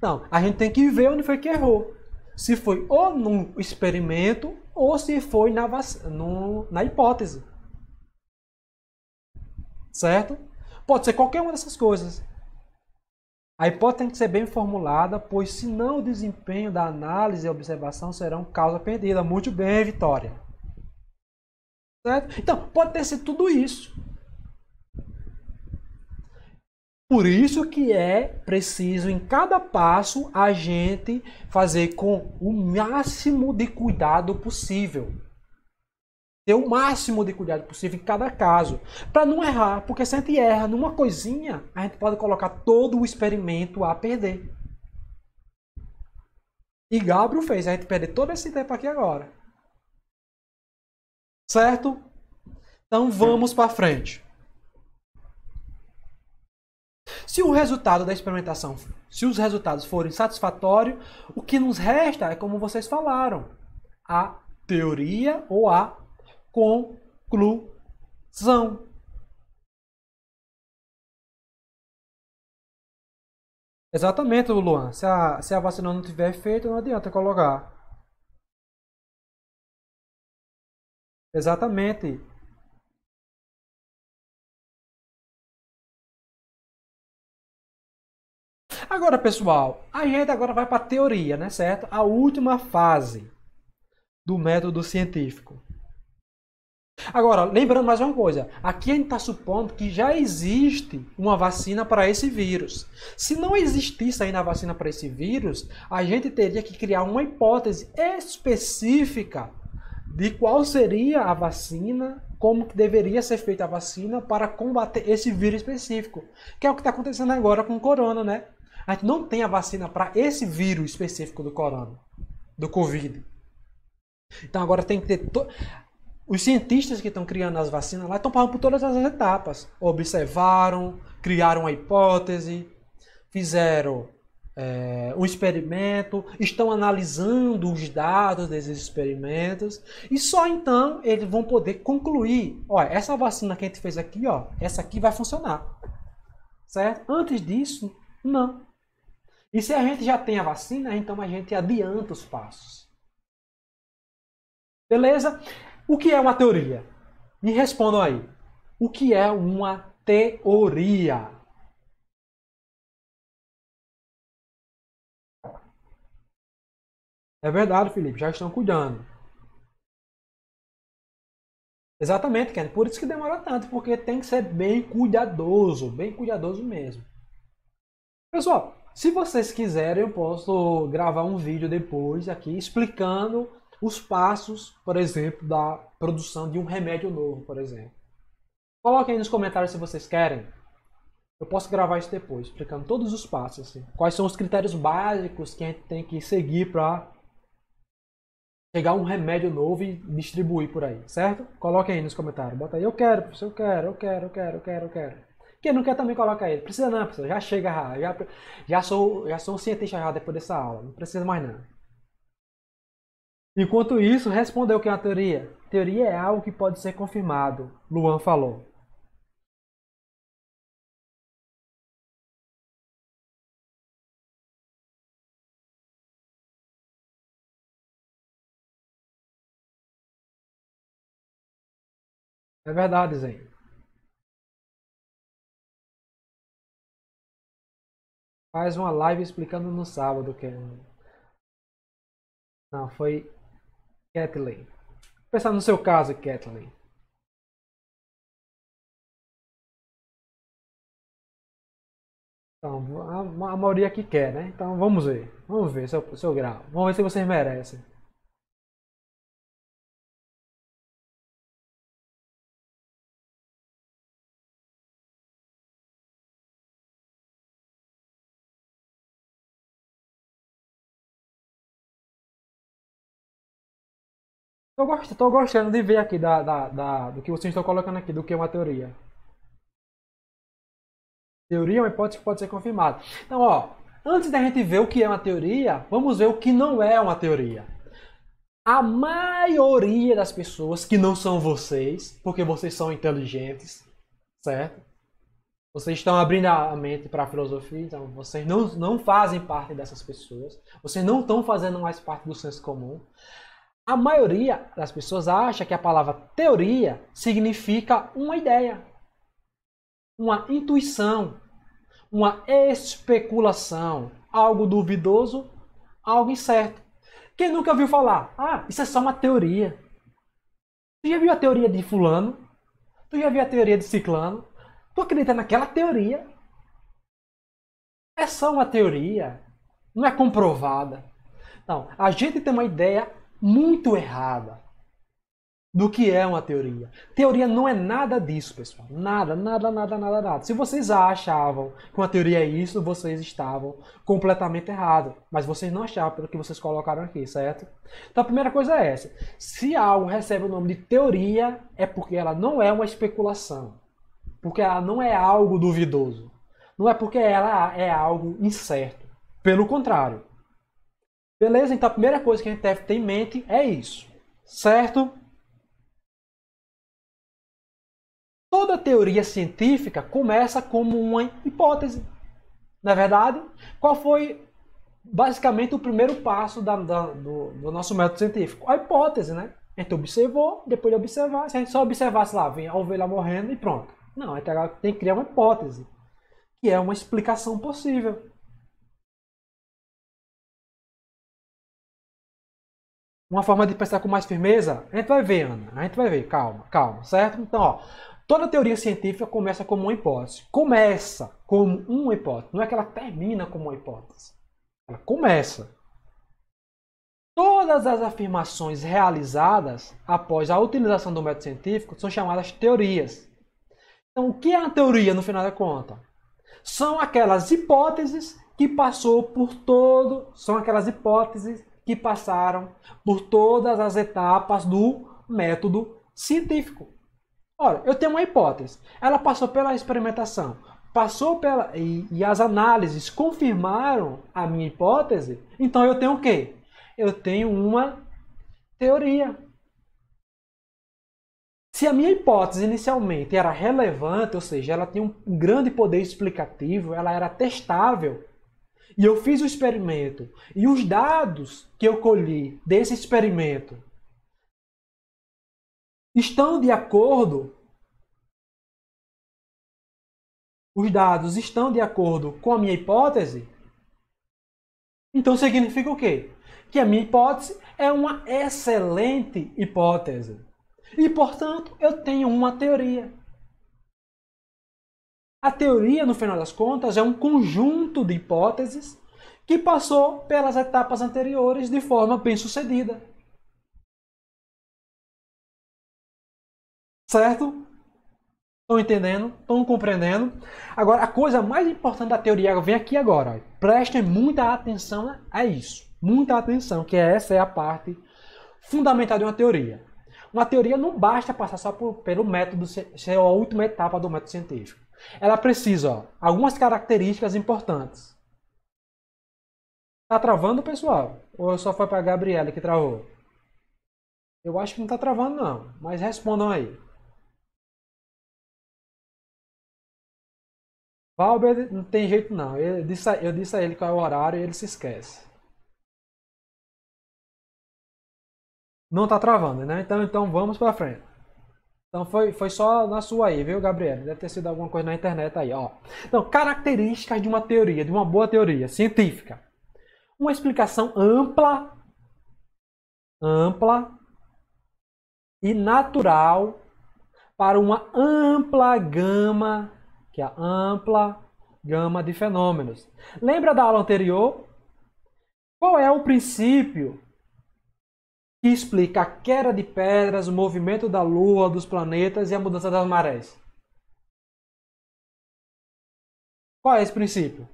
Não, a gente tem que ver onde foi que errou. Se foi ou num experimento ou se foi na, vac... no... na hipótese certo? Pode ser qualquer uma dessas coisas. A hipótese tem que ser bem formulada, pois senão o desempenho da análise e observação serão causa perdida. Muito bem, Vitória. Certo? Então, pode ter sido tudo isso. Por isso que é preciso em cada passo a gente fazer com o máximo de cuidado possível ter o máximo de cuidado possível em cada caso, para não errar, porque se a gente erra numa coisinha, a gente pode colocar todo o experimento a perder. E Gabriel fez a gente perder todo esse tempo aqui agora. Certo? Então vamos para frente. Se o resultado da experimentação, se os resultados forem satisfatórios, o que nos resta é como vocês falaram, a teoria ou a conclusão. Exatamente, Luan. Se a, se a vacina não tiver efeito, não adianta colocar. Exatamente. Agora, pessoal, a gente agora vai para a teoria, né, certo? A última fase do método científico. Agora, lembrando mais uma coisa, aqui a gente está supondo que já existe uma vacina para esse vírus. Se não existisse ainda a vacina para esse vírus, a gente teria que criar uma hipótese específica de qual seria a vacina, como que deveria ser feita a vacina para combater esse vírus específico, que é o que está acontecendo agora com o corona, né? A gente não tem a vacina para esse vírus específico do corona, do Covid. Então agora tem que ter. To... Os cientistas que estão criando as vacinas lá estão passando por todas as etapas. Observaram, criaram a hipótese, fizeram é, um experimento, estão analisando os dados desses experimentos e só então eles vão poder concluir, olha, essa vacina que a gente fez aqui, ó, essa aqui vai funcionar, certo? Antes disso, não. E se a gente já tem a vacina, então a gente adianta os passos. Beleza? O que é uma teoria? Me respondam aí. O que é uma teoria? É verdade, Felipe, já estão cuidando. Exatamente, Ken. Por isso que demora tanto, porque tem que ser bem cuidadoso, bem cuidadoso mesmo. Pessoal, se vocês quiserem, eu posso gravar um vídeo depois aqui explicando os passos, por exemplo, da produção de um remédio novo, por exemplo. Coloquem aí nos comentários se vocês querem. Eu posso gravar isso depois, explicando todos os passos. Assim. Quais são os critérios básicos que a gente tem que seguir para pegar um remédio novo e distribuir por aí, certo? Coloquem aí nos comentários. Bota aí, eu quero, eu quero, eu quero, eu quero, eu quero, eu quero. Quem não quer também coloca aí. Precisa não, pessoal. já chega, já, já, sou, já sou um cientista já depois dessa aula. Não precisa mais não. Enquanto isso, respondeu que é a teoria. Teoria é algo que pode ser confirmado, Luan falou. É verdade, Zen. Faz uma live explicando no sábado, que Não, foi Kathleen. Vou pensar no seu caso, Kathleen. Então, a, maioria que quer, né? Então vamos ver. Vamos ver seu, seu grau. Vamos ver se vocês merecem. Tô gostando, tô gostando de ver aqui da, da, da, do que vocês estão colocando aqui, do que é uma teoria. Teoria é uma hipótese que pode ser confirmada. Então, ó, antes da gente ver o que é uma teoria, vamos ver o que não é uma teoria. A maioria das pessoas que não são vocês, porque vocês são inteligentes, certo? Vocês estão abrindo a mente para a filosofia, então vocês não, não fazem parte dessas pessoas. Vocês não estão fazendo mais parte do senso comum. A maioria das pessoas acha que a palavra teoria significa uma ideia, uma intuição, uma especulação, algo duvidoso, algo incerto. Quem nunca ouviu falar? Ah, isso é só uma teoria. Tu já viu a teoria de fulano? Tu já viu a teoria de ciclano? Tu acredita naquela teoria? É só uma teoria, não é comprovada. Então, a gente tem uma ideia muito errada do que é uma teoria. Teoria não é nada disso, pessoal. Nada, nada, nada, nada, nada. Se vocês achavam que uma teoria é isso, vocês estavam completamente errados. Mas vocês não achavam pelo que vocês colocaram aqui, certo? Então a primeira coisa é essa. Se algo recebe o nome de teoria, é porque ela não é uma especulação. Porque ela não é algo duvidoso. Não é porque ela é algo incerto. Pelo contrário, Beleza? Então a primeira coisa que a gente deve ter em mente é isso, certo? Toda teoria científica começa como uma hipótese. Na é verdade, qual foi basicamente o primeiro passo da, da, do, do, nosso método científico? A hipótese, né? A gente observou, depois de observar, se a gente só observasse lá, vem a ovelha morrendo e pronto. Não, a gente tem que criar uma hipótese, que é uma explicação possível. uma forma de pensar com mais firmeza? A gente vai ver, Ana. Né? A gente vai ver. Calma, calma, certo? Então, ó, toda teoria científica começa como uma hipótese. Começa como uma hipótese. Não é que ela termina como uma hipótese. Ela começa. Todas as afirmações realizadas após a utilização do método científico são chamadas teorias. Então, o que é a teoria no final da conta? São aquelas hipóteses que passou por todo, são aquelas hipóteses que passaram por todas as etapas do método científico. Ora, eu tenho uma hipótese. Ela passou pela experimentação, passou pela e, e as análises confirmaram a minha hipótese. Então eu tenho o quê? Eu tenho uma teoria. Se a minha hipótese inicialmente era relevante, ou seja, ela tinha um grande poder explicativo, ela era testável, e eu fiz o experimento. E os dados que eu colhi desse experimento estão de acordo. Os dados estão de acordo com a minha hipótese. Então significa o quê? Que a minha hipótese é uma excelente hipótese. E, portanto, eu tenho uma teoria. A teoria, no final das contas, é um conjunto de hipóteses que passou pelas etapas anteriores de forma bem-sucedida. Certo? Estão entendendo? Estão compreendendo? Agora, a coisa mais importante da teoria vem aqui agora. Prestem muita atenção a isso. Muita atenção, que essa é a parte fundamental de uma teoria. Uma teoria não basta passar só por, pelo método, ser a última etapa do método científico. Ela precisa, ó, algumas características importantes. Tá travando, pessoal? Ou só foi para a Gabriela que travou? Eu acho que não tá travando, não. Mas respondam aí. Valber não tem jeito, não. Eu disse, a, eu disse a ele qual é o horário e ele se esquece. Não tá travando, né? Então, então vamos para frente. Então foi, foi só na sua aí, viu, Gabriel? Deve ter sido alguma coisa na internet aí, ó. Então, características de uma teoria, de uma boa teoria científica. Uma explicação ampla, ampla e natural para uma ampla gama, que é a ampla gama de fenômenos. Lembra da aula anterior? Qual é o princípio que explica a queda de pedras, o movimento da Lua, dos planetas e a mudança das marés. Qual é esse princípio?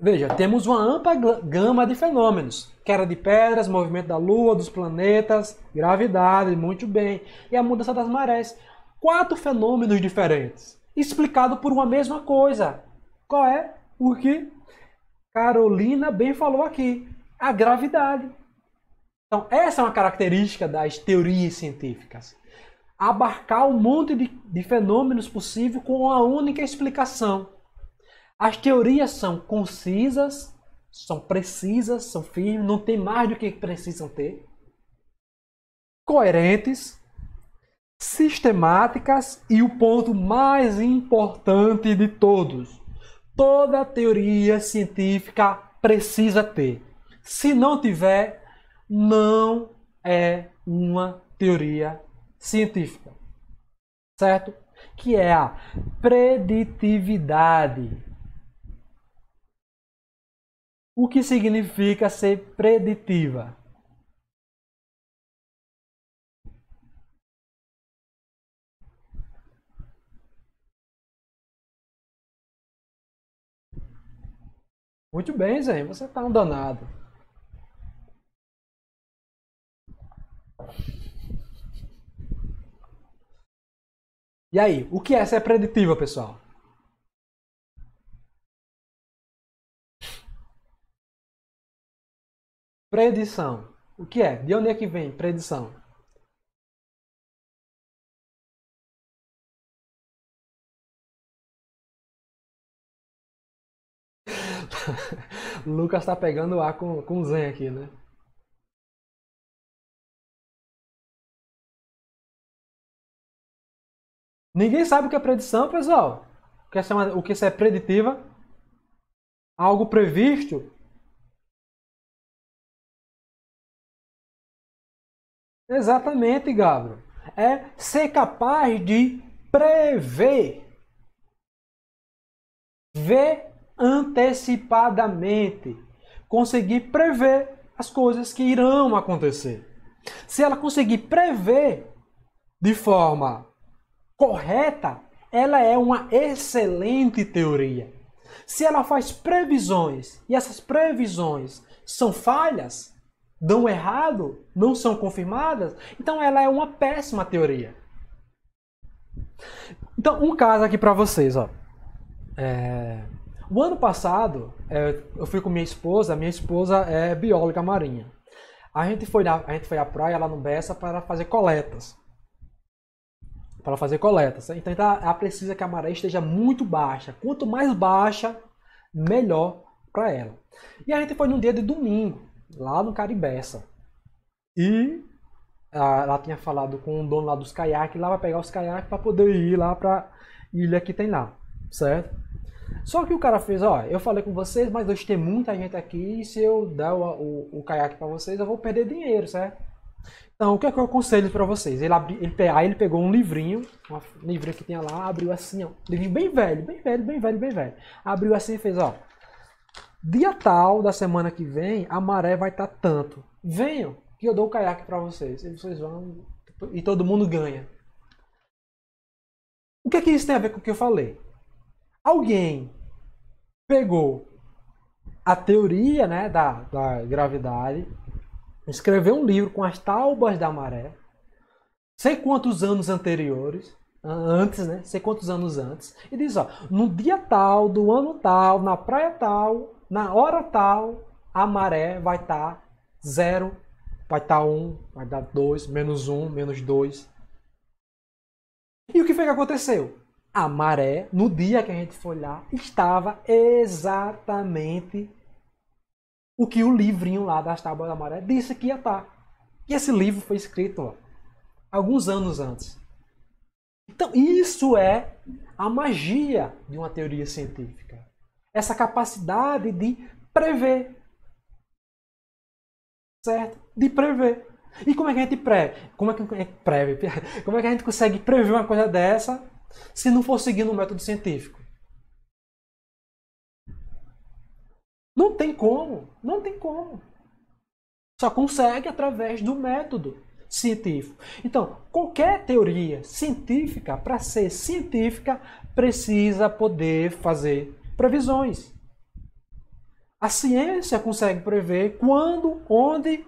Veja, temos uma ampla gama de fenômenos: queda de pedras, movimento da Lua, dos planetas, gravidade, muito bem, e a mudança das marés. Quatro fenômenos diferentes, explicado por uma mesma coisa. Qual é? Porque Carolina bem falou aqui, a gravidade. Então, essa é uma característica das teorias científicas. Abarcar um monte de, de fenômenos possíveis com uma única explicação. As teorias são concisas, são precisas, são firmes, não tem mais do que precisam ter. Coerentes, sistemáticas e o ponto mais importante de todos, toda teoria científica precisa ter. Se não tiver, não é uma teoria científica. Certo? Que é a preditividade. O que significa ser preditiva? Muito bem, Zé, você está um danado. E aí, o que é ser preditiva, pessoal? Predição. O que é? De onde é que vem predição? Lucas está pegando A com, com Zen aqui, né? Ninguém sabe o que é predição, pessoal. O que, é chamada, o que isso é preditiva? Algo previsto. Exatamente, Gabriel. É ser capaz de prever. Ver antecipadamente, conseguir prever as coisas que irão acontecer. Se ela conseguir prever de forma correta, ela é uma excelente teoria. Se ela faz previsões e essas previsões são falhas, dão errado, não são confirmadas, então ela é uma péssima teoria. Então, um caso aqui para vocês, ó. É... O ano passado, é, eu fui com minha esposa, minha esposa é bióloga marinha. A gente foi, na, a gente foi à praia lá no Bessa para fazer coletas. Para fazer coletas. Então ela tá, precisa que a maré esteja muito baixa. Quanto mais baixa, melhor para ela. E a gente foi num dia de domingo, lá no Caribeça. E ela tinha falado com o dono lá dos caiaques, lá vai pegar os caiaques para poder ir lá para ilha que tem lá, certo? Só que o cara fez, ó, eu falei com vocês, mas hoje tem muita gente aqui e se eu der o, o, o caiaque para vocês, eu vou perder dinheiro, certo? Então, o que é que eu aconselho para vocês? Ele, abri, ele, aí ele pegou um livrinho, um livrinho que tinha lá, abriu assim, ó, livrinho bem velho, bem velho, bem velho, bem velho. Abriu assim e fez, ó, dia tal da semana que vem, a maré vai estar tá tanto. Venham, que eu dou o caiaque para vocês. E vocês vão e todo mundo ganha. O que é que isso tem a ver com o que eu falei? alguém pegou a teoria né, da, da gravidade, escreveu um livro com as taubas da maré, sei quantos anos anteriores, antes, né? Sei quantos anos antes, e diz, ó, no dia tal, do ano tal, na praia tal, na hora tal, a maré vai estar tá zero, vai estar tá um, vai dar dois, menos um, menos dois. E o que foi que aconteceu? a maré, no dia que a gente foi lá, estava exatamente o que o livrinho lá das Tábuas da Maré disse que ia estar. E esse livro foi escrito ó, alguns anos antes. Então, isso é a magia de uma teoria científica. Essa capacidade de prever. Certo? De prever. E como é que a gente preve? Como é que, preve? como é que a gente consegue prever uma coisa dessa se não for seguindo o método científico. Não tem como, não tem como. Só consegue através do método científico. Então, qualquer teoria científica, para ser científica, precisa poder fazer previsões. A ciência consegue prever quando, onde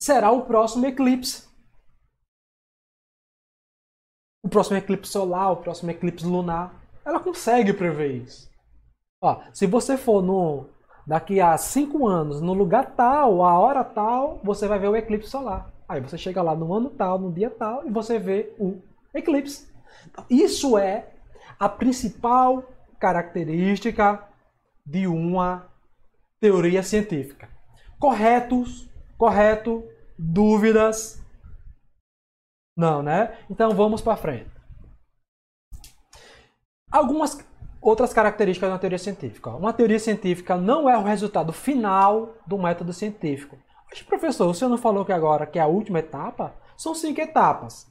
será o próximo eclipse o próximo eclipse solar, o próximo eclipse lunar. Ela consegue prever isso. Ó, se você for no daqui a cinco anos, no lugar tal, a hora tal, você vai ver o eclipse solar. Aí você chega lá no ano tal, no dia tal, e você vê o eclipse. Isso é a principal característica de uma teoria científica. Corretos, correto, dúvidas, não, né? Então vamos para frente. Algumas outras características da teoria científica. Uma teoria científica não é o resultado final do método científico. Mas, professor, o senhor não falou que agora que é a última etapa? São cinco etapas.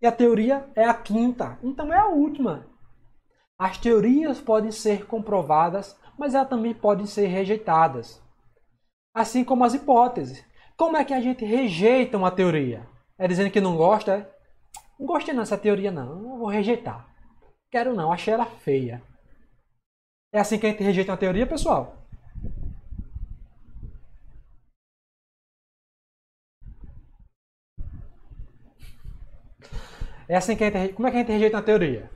E a teoria é a quinta, então é a última. As teorias podem ser comprovadas, mas elas também podem ser rejeitadas. Assim como as hipóteses. Como é que a gente rejeita uma teoria? É dizendo que não gosta, é? Não gostei dessa teoria, não. Eu vou rejeitar. Quero não, achei ela feia. É assim que a gente rejeita uma teoria, pessoal? É assim que a gente... Como é que a gente rejeita uma teoria?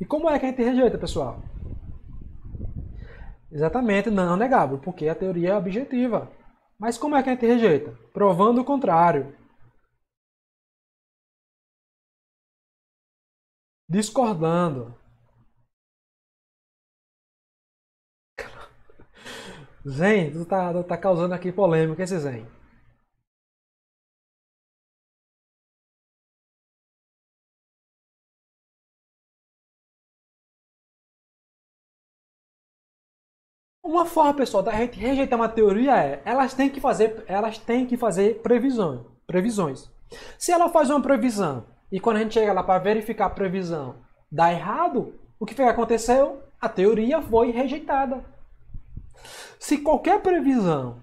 E como é que a gente rejeita, pessoal? Exatamente, não é negável, porque a teoria é objetiva. Mas como é que a gente rejeita? Provando o contrário. Discordando. Zen, tu tá, tu tá causando aqui polêmica esse Zen. Uma forma, pessoal, da gente rejeitar uma teoria é, elas têm que fazer, elas têm que fazer previsões, previsões. Se ela faz uma previsão e quando a gente chega lá para verificar a previsão dá errado, o que foi que aconteceu? A teoria foi rejeitada. Se qualquer previsão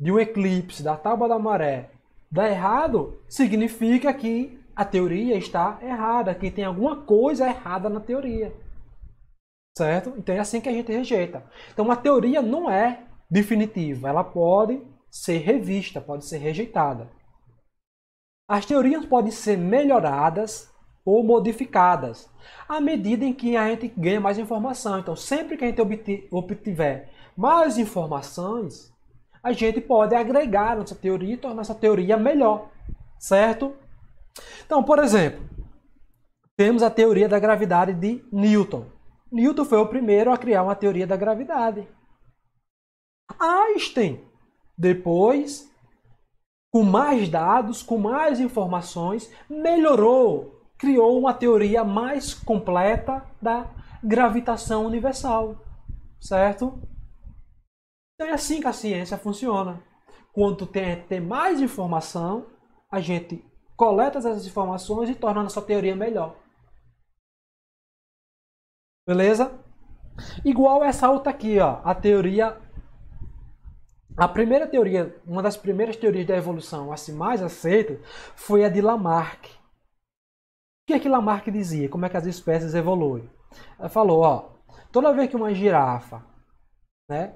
de um eclipse da tábua da maré dá errado, significa que a teoria está errada, que tem alguma coisa errada na teoria certo? Então é assim que a gente rejeita. Então a teoria não é definitiva, ela pode ser revista, pode ser rejeitada. As teorias podem ser melhoradas ou modificadas à medida em que a gente ganha mais informação. Então, sempre que a gente obtiver mais informações, a gente pode agregar nossa teoria e tornar essa teoria melhor, certo? Então, por exemplo, temos a teoria da gravidade de Newton. Newton foi o primeiro a criar uma teoria da gravidade. Einstein, depois, com mais dados, com mais informações, melhorou, criou uma teoria mais completa da gravitação universal, certo? Então é assim que a ciência funciona. Quanto tem, tem mais informação, a gente coleta essas informações e torna a nossa teoria melhor. Beleza? Igual essa outra aqui, ó, a teoria a primeira teoria, uma das primeiras teorias da evolução, a assim, se mais aceita, foi a de Lamarck. O que é que Lamarck dizia? Como é que as espécies evoluem? Ele falou, ó, toda vez que uma girafa, né,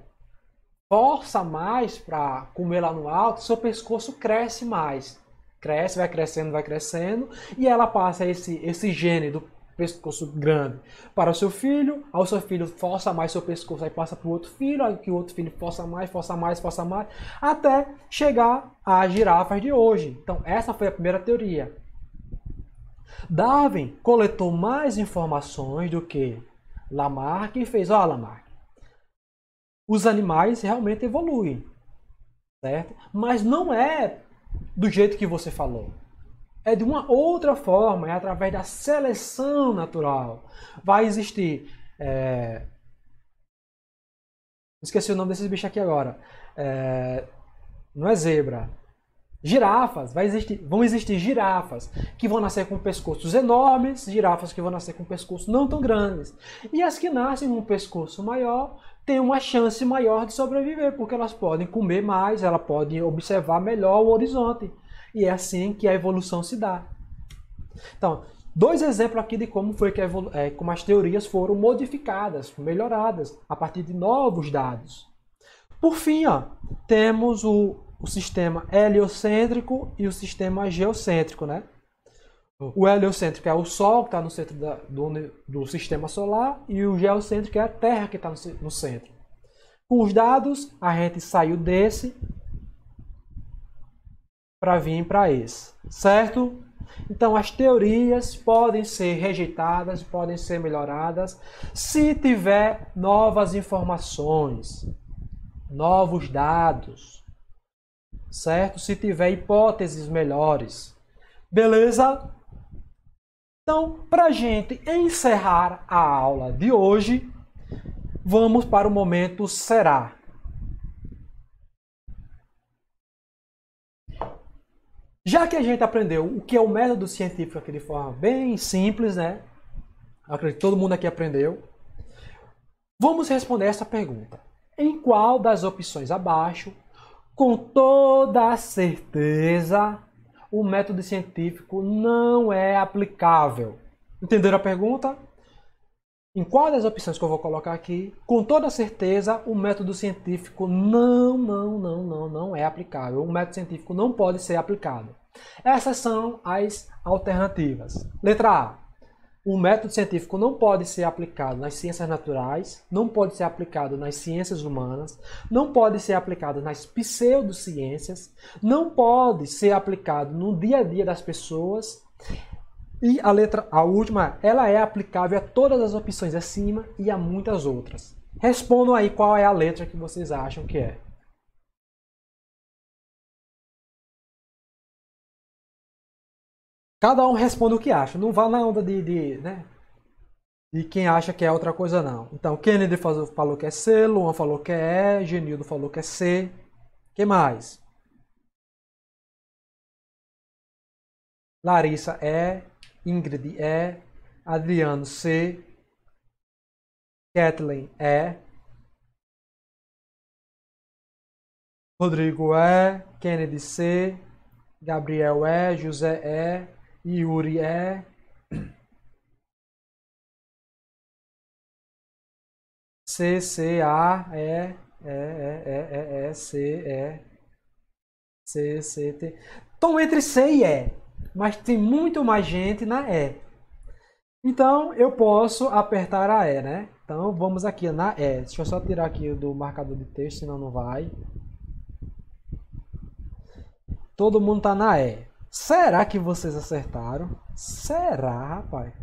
força mais para comer lá no alto, seu pescoço cresce mais. Cresce, vai crescendo, vai crescendo, e ela passa esse, esse gene do pescoço grande para o seu filho, ao seu filho força mais seu pescoço, aí passa para o outro filho, aí que o outro filho força mais, força mais, força mais, até chegar às girafas de hoje. Então, essa foi a primeira teoria. Darwin coletou mais informações do que Lamarck e fez, ó, oh, Lamarck, os animais realmente evoluem, certo? Mas não é do jeito que você falou é de uma outra forma, é através da seleção natural. Vai existir. É... Esqueci o nome desses bichos aqui agora. É... Não é zebra. Girafas, vai existir, vão existir girafas que vão nascer com pescoços enormes, girafas que vão nascer com pescoços não tão grandes. E as que nascem com um pescoço maior têm uma chance maior de sobreviver, porque elas podem comer mais, elas podem observar melhor o horizonte. E é assim que a evolução se dá. Então, dois exemplos aqui de como foi que é, como as teorias foram modificadas, melhoradas a partir de novos dados. Por fim, ó, temos o, o sistema heliocêntrico e o sistema geocêntrico, né? O heliocêntrico é o Sol que está no centro da, do, do, sistema solar e o geocêntrico é a Terra que está no, no centro. Com os dados, a gente saiu desse para vir para esse, certo? Então as teorias podem ser rejeitadas, podem ser melhoradas se tiver novas informações, novos dados, certo? Se tiver hipóteses melhores. Beleza? Então, para gente encerrar a aula de hoje, vamos para o momento será. Já que a gente aprendeu o que é o método científico aqui de forma bem simples, né? Acredito que todo mundo aqui aprendeu. Vamos responder essa pergunta. Em qual das opções abaixo, com toda certeza, o método científico não é aplicável? Entenderam a pergunta? em qual das opções que eu vou colocar aqui, com toda certeza o método científico não, não, não, não, não é aplicável. O método científico não pode ser aplicado. Essas são as alternativas. Letra A. O método científico não pode ser aplicado nas ciências naturais, não pode ser aplicado nas ciências humanas, não pode ser aplicado nas pseudociências, não pode ser aplicado no dia a dia das pessoas e a letra, a última, ela é aplicável a todas as opções acima e a muitas outras. Respondam aí qual é a letra que vocês acham que é. Cada um responde o que acha. Não vá na onda de, de, né? de quem acha que é outra coisa, não. Então, Kennedy falou que é C, Luan falou que é E, Genildo falou que é C. que mais? Larissa é Ingrid E, é Adriano C, Kathleen E, é Rodrigo E, é Kennedy C, Gabriel E, José E, Yuri E, C, C, A, E, E, E, E, E, E C, E, C, C, T. Estão entre C e E mas tem muito mais gente na né? E. É. Então, eu posso apertar a E, né? Então, vamos aqui na E. Deixa eu só tirar aqui do marcador de texto, senão não vai. Todo mundo tá na E. Será que vocês acertaram? Será, rapaz?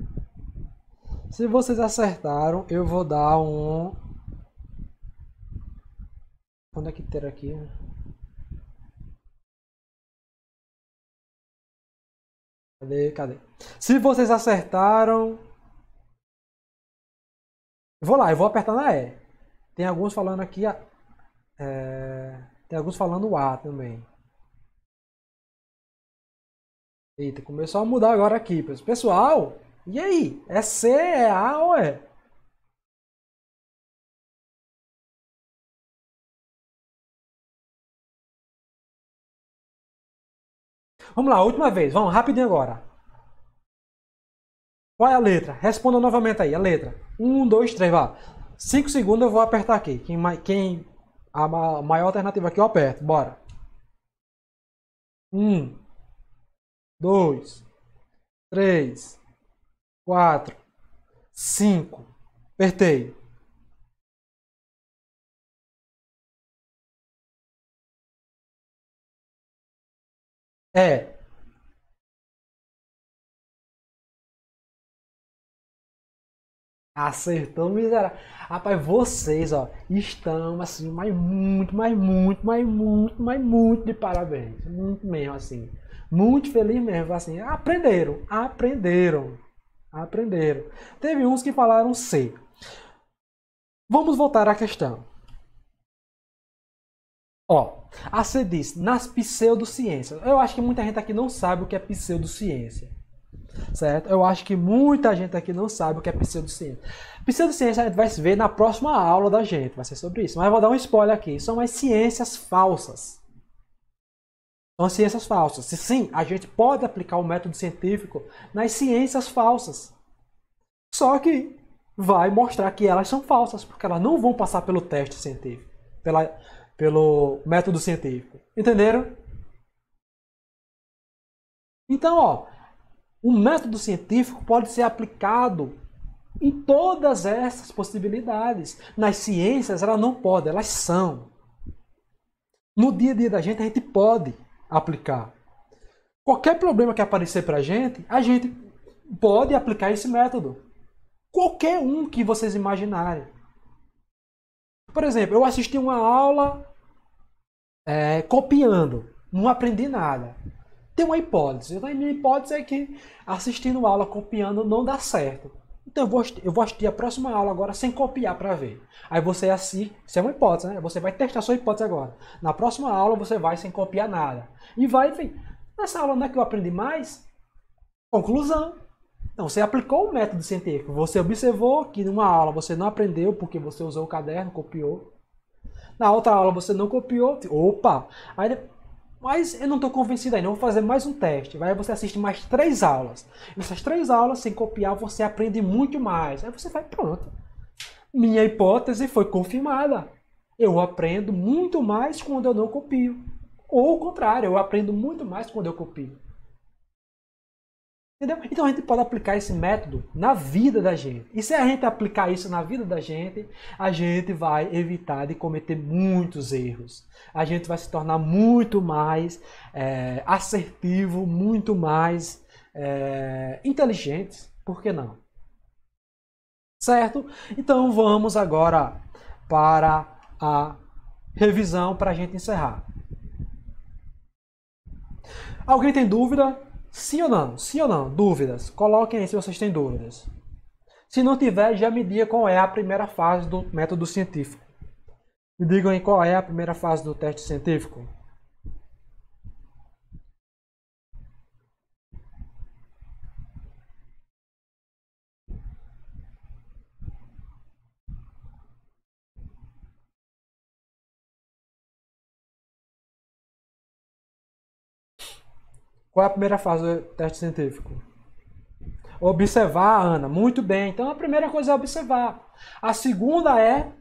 Se vocês acertaram, eu vou dar um... Onde é que ter aqui? Cadê? Cadê? Se vocês acertaram. Vou lá, eu vou apertar na E. Tem alguns falando aqui. É... Tem alguns falando A também. Eita, começou a mudar agora aqui. Pessoal, e aí? É C, é A ou é? Vamos lá, última vez. Vamos, rapidinho agora. Qual é a letra? Responda novamente aí, a letra. Um, dois, três, vá. Cinco segundos eu vou apertar aqui. Quem, quem a maior alternativa aqui eu aperto. Bora. Um, dois, três, quatro, cinco. Apertei. É, Acertou, miserável. Rapaz, vocês, ó, estão assim, mas muito, mas muito, mas muito, mas muito de parabéns. Muito mesmo, assim. Muito feliz mesmo, assim. Aprenderam, aprenderam, aprenderam. Teve uns que falaram C. Vamos voltar à questão. Ó, a C diz, nas pseudociências. Eu acho que muita gente aqui não sabe o que é pseudociência. Certo? Eu acho que muita gente aqui não sabe o que é pseudociência. Pseudociência a gente vai ver na próxima aula da gente, vai ser sobre isso. Mas vou dar um spoiler aqui. São as ciências falsas. São as ciências falsas. Sim, a gente pode aplicar o método científico nas ciências falsas. Só que vai mostrar que elas são falsas, porque elas não vão passar pelo teste científico, pela, pelo método científico. Entenderam? Então, ó, o método científico pode ser aplicado em todas essas possibilidades. Nas ciências, Ela não pode, elas são. No dia a dia da gente, a gente pode aplicar. Qualquer problema que aparecer para a gente, a gente pode aplicar esse método. Qualquer um que vocês imaginarem. Por exemplo, eu assisti uma aula é, copiando, não aprendi nada. Tem uma hipótese. A né? minha hipótese é que assistindo aula copiando não dá certo. Então eu vou, eu vou assistir a próxima aula agora sem copiar para ver. Aí você assim, isso é uma hipótese, né? Você vai testar sua hipótese agora. Na próxima aula você vai sem copiar nada. E vai, enfim, nessa aula não é que eu aprendi mais? Conclusão. Não, você aplicou o método científico. Você observou que numa aula você não aprendeu porque você usou o caderno, copiou. Na outra aula você não copiou. Opa! Aí, mas eu não estou convencido ainda, vou fazer mais um teste. Aí você assiste mais três aulas. Nessas três aulas, sem copiar, você aprende muito mais. Aí você vai, pronto. Minha hipótese foi confirmada. Eu aprendo muito mais quando eu não copio. Ou o contrário, eu aprendo muito mais quando eu copio. Entendeu? Então a gente pode aplicar esse método na vida da gente. E se a gente aplicar isso na vida da gente, a gente vai evitar de cometer muitos erros. A gente vai se tornar muito mais é, assertivo, muito mais é, eh, inteligente. Por que não? Certo? Então vamos agora para a revisão para a gente encerrar. Alguém tem dúvida? Sim ou não? Sim ou não? Dúvidas? Coloquem aí se vocês têm dúvidas. Se não tiver, já me diga qual é a primeira fase do método científico. Me digam aí qual é a primeira fase do teste científico. Qual é a primeira fase do teste científico? Observar, Ana. Muito bem. Então a primeira coisa é observar. A segunda é.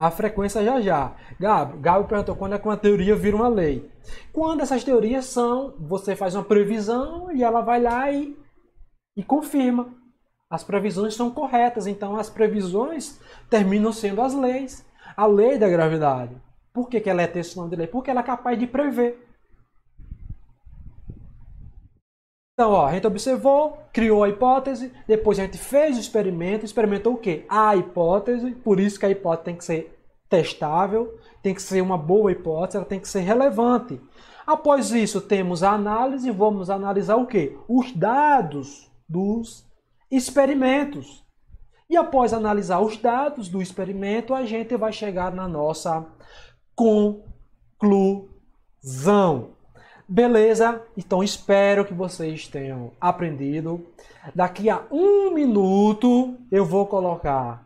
A frequência já já. Gabo, Gabo perguntou quando é que uma teoria vira uma lei. Quando essas teorias são, você faz uma previsão e ela vai lá e, e confirma. As previsões são corretas, então as previsões terminam sendo as leis. A lei da gravidade. Por que, que ela é ter esse nome de lei? Porque ela é capaz de prever. Então, ó, a gente observou, criou a hipótese, depois a gente fez o experimento, experimentou o quê? A hipótese, por isso que a hipótese tem que ser testável, tem que ser uma boa hipótese, ela tem que ser relevante. Após isso, temos a análise, vamos analisar o quê? Os dados dos experimentos. E após analisar os dados do experimento, a gente vai chegar na nossa conclusão. Beleza? Então espero que vocês tenham aprendido. Daqui a um minuto eu vou colocar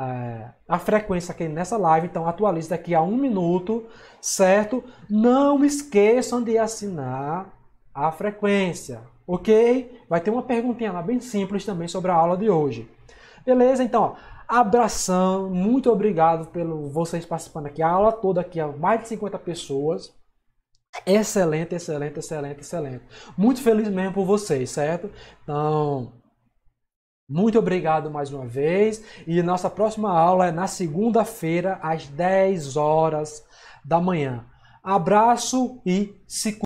é, a frequência aqui nessa live, então atualize daqui a um minuto, certo? Não esqueçam de assinar a frequência ok? Vai ter uma perguntinha lá bem simples também sobre a aula de hoje. Beleza? Então, ó, abração, muito obrigado pelo vocês participando aqui. A aula toda aqui, ó, mais de 50 pessoas. Excelente, excelente, excelente, excelente. Muito feliz mesmo por vocês, certo? Então, muito obrigado mais uma vez. E nossa próxima aula é na segunda-feira, às 10 horas da manhã. Abraço e se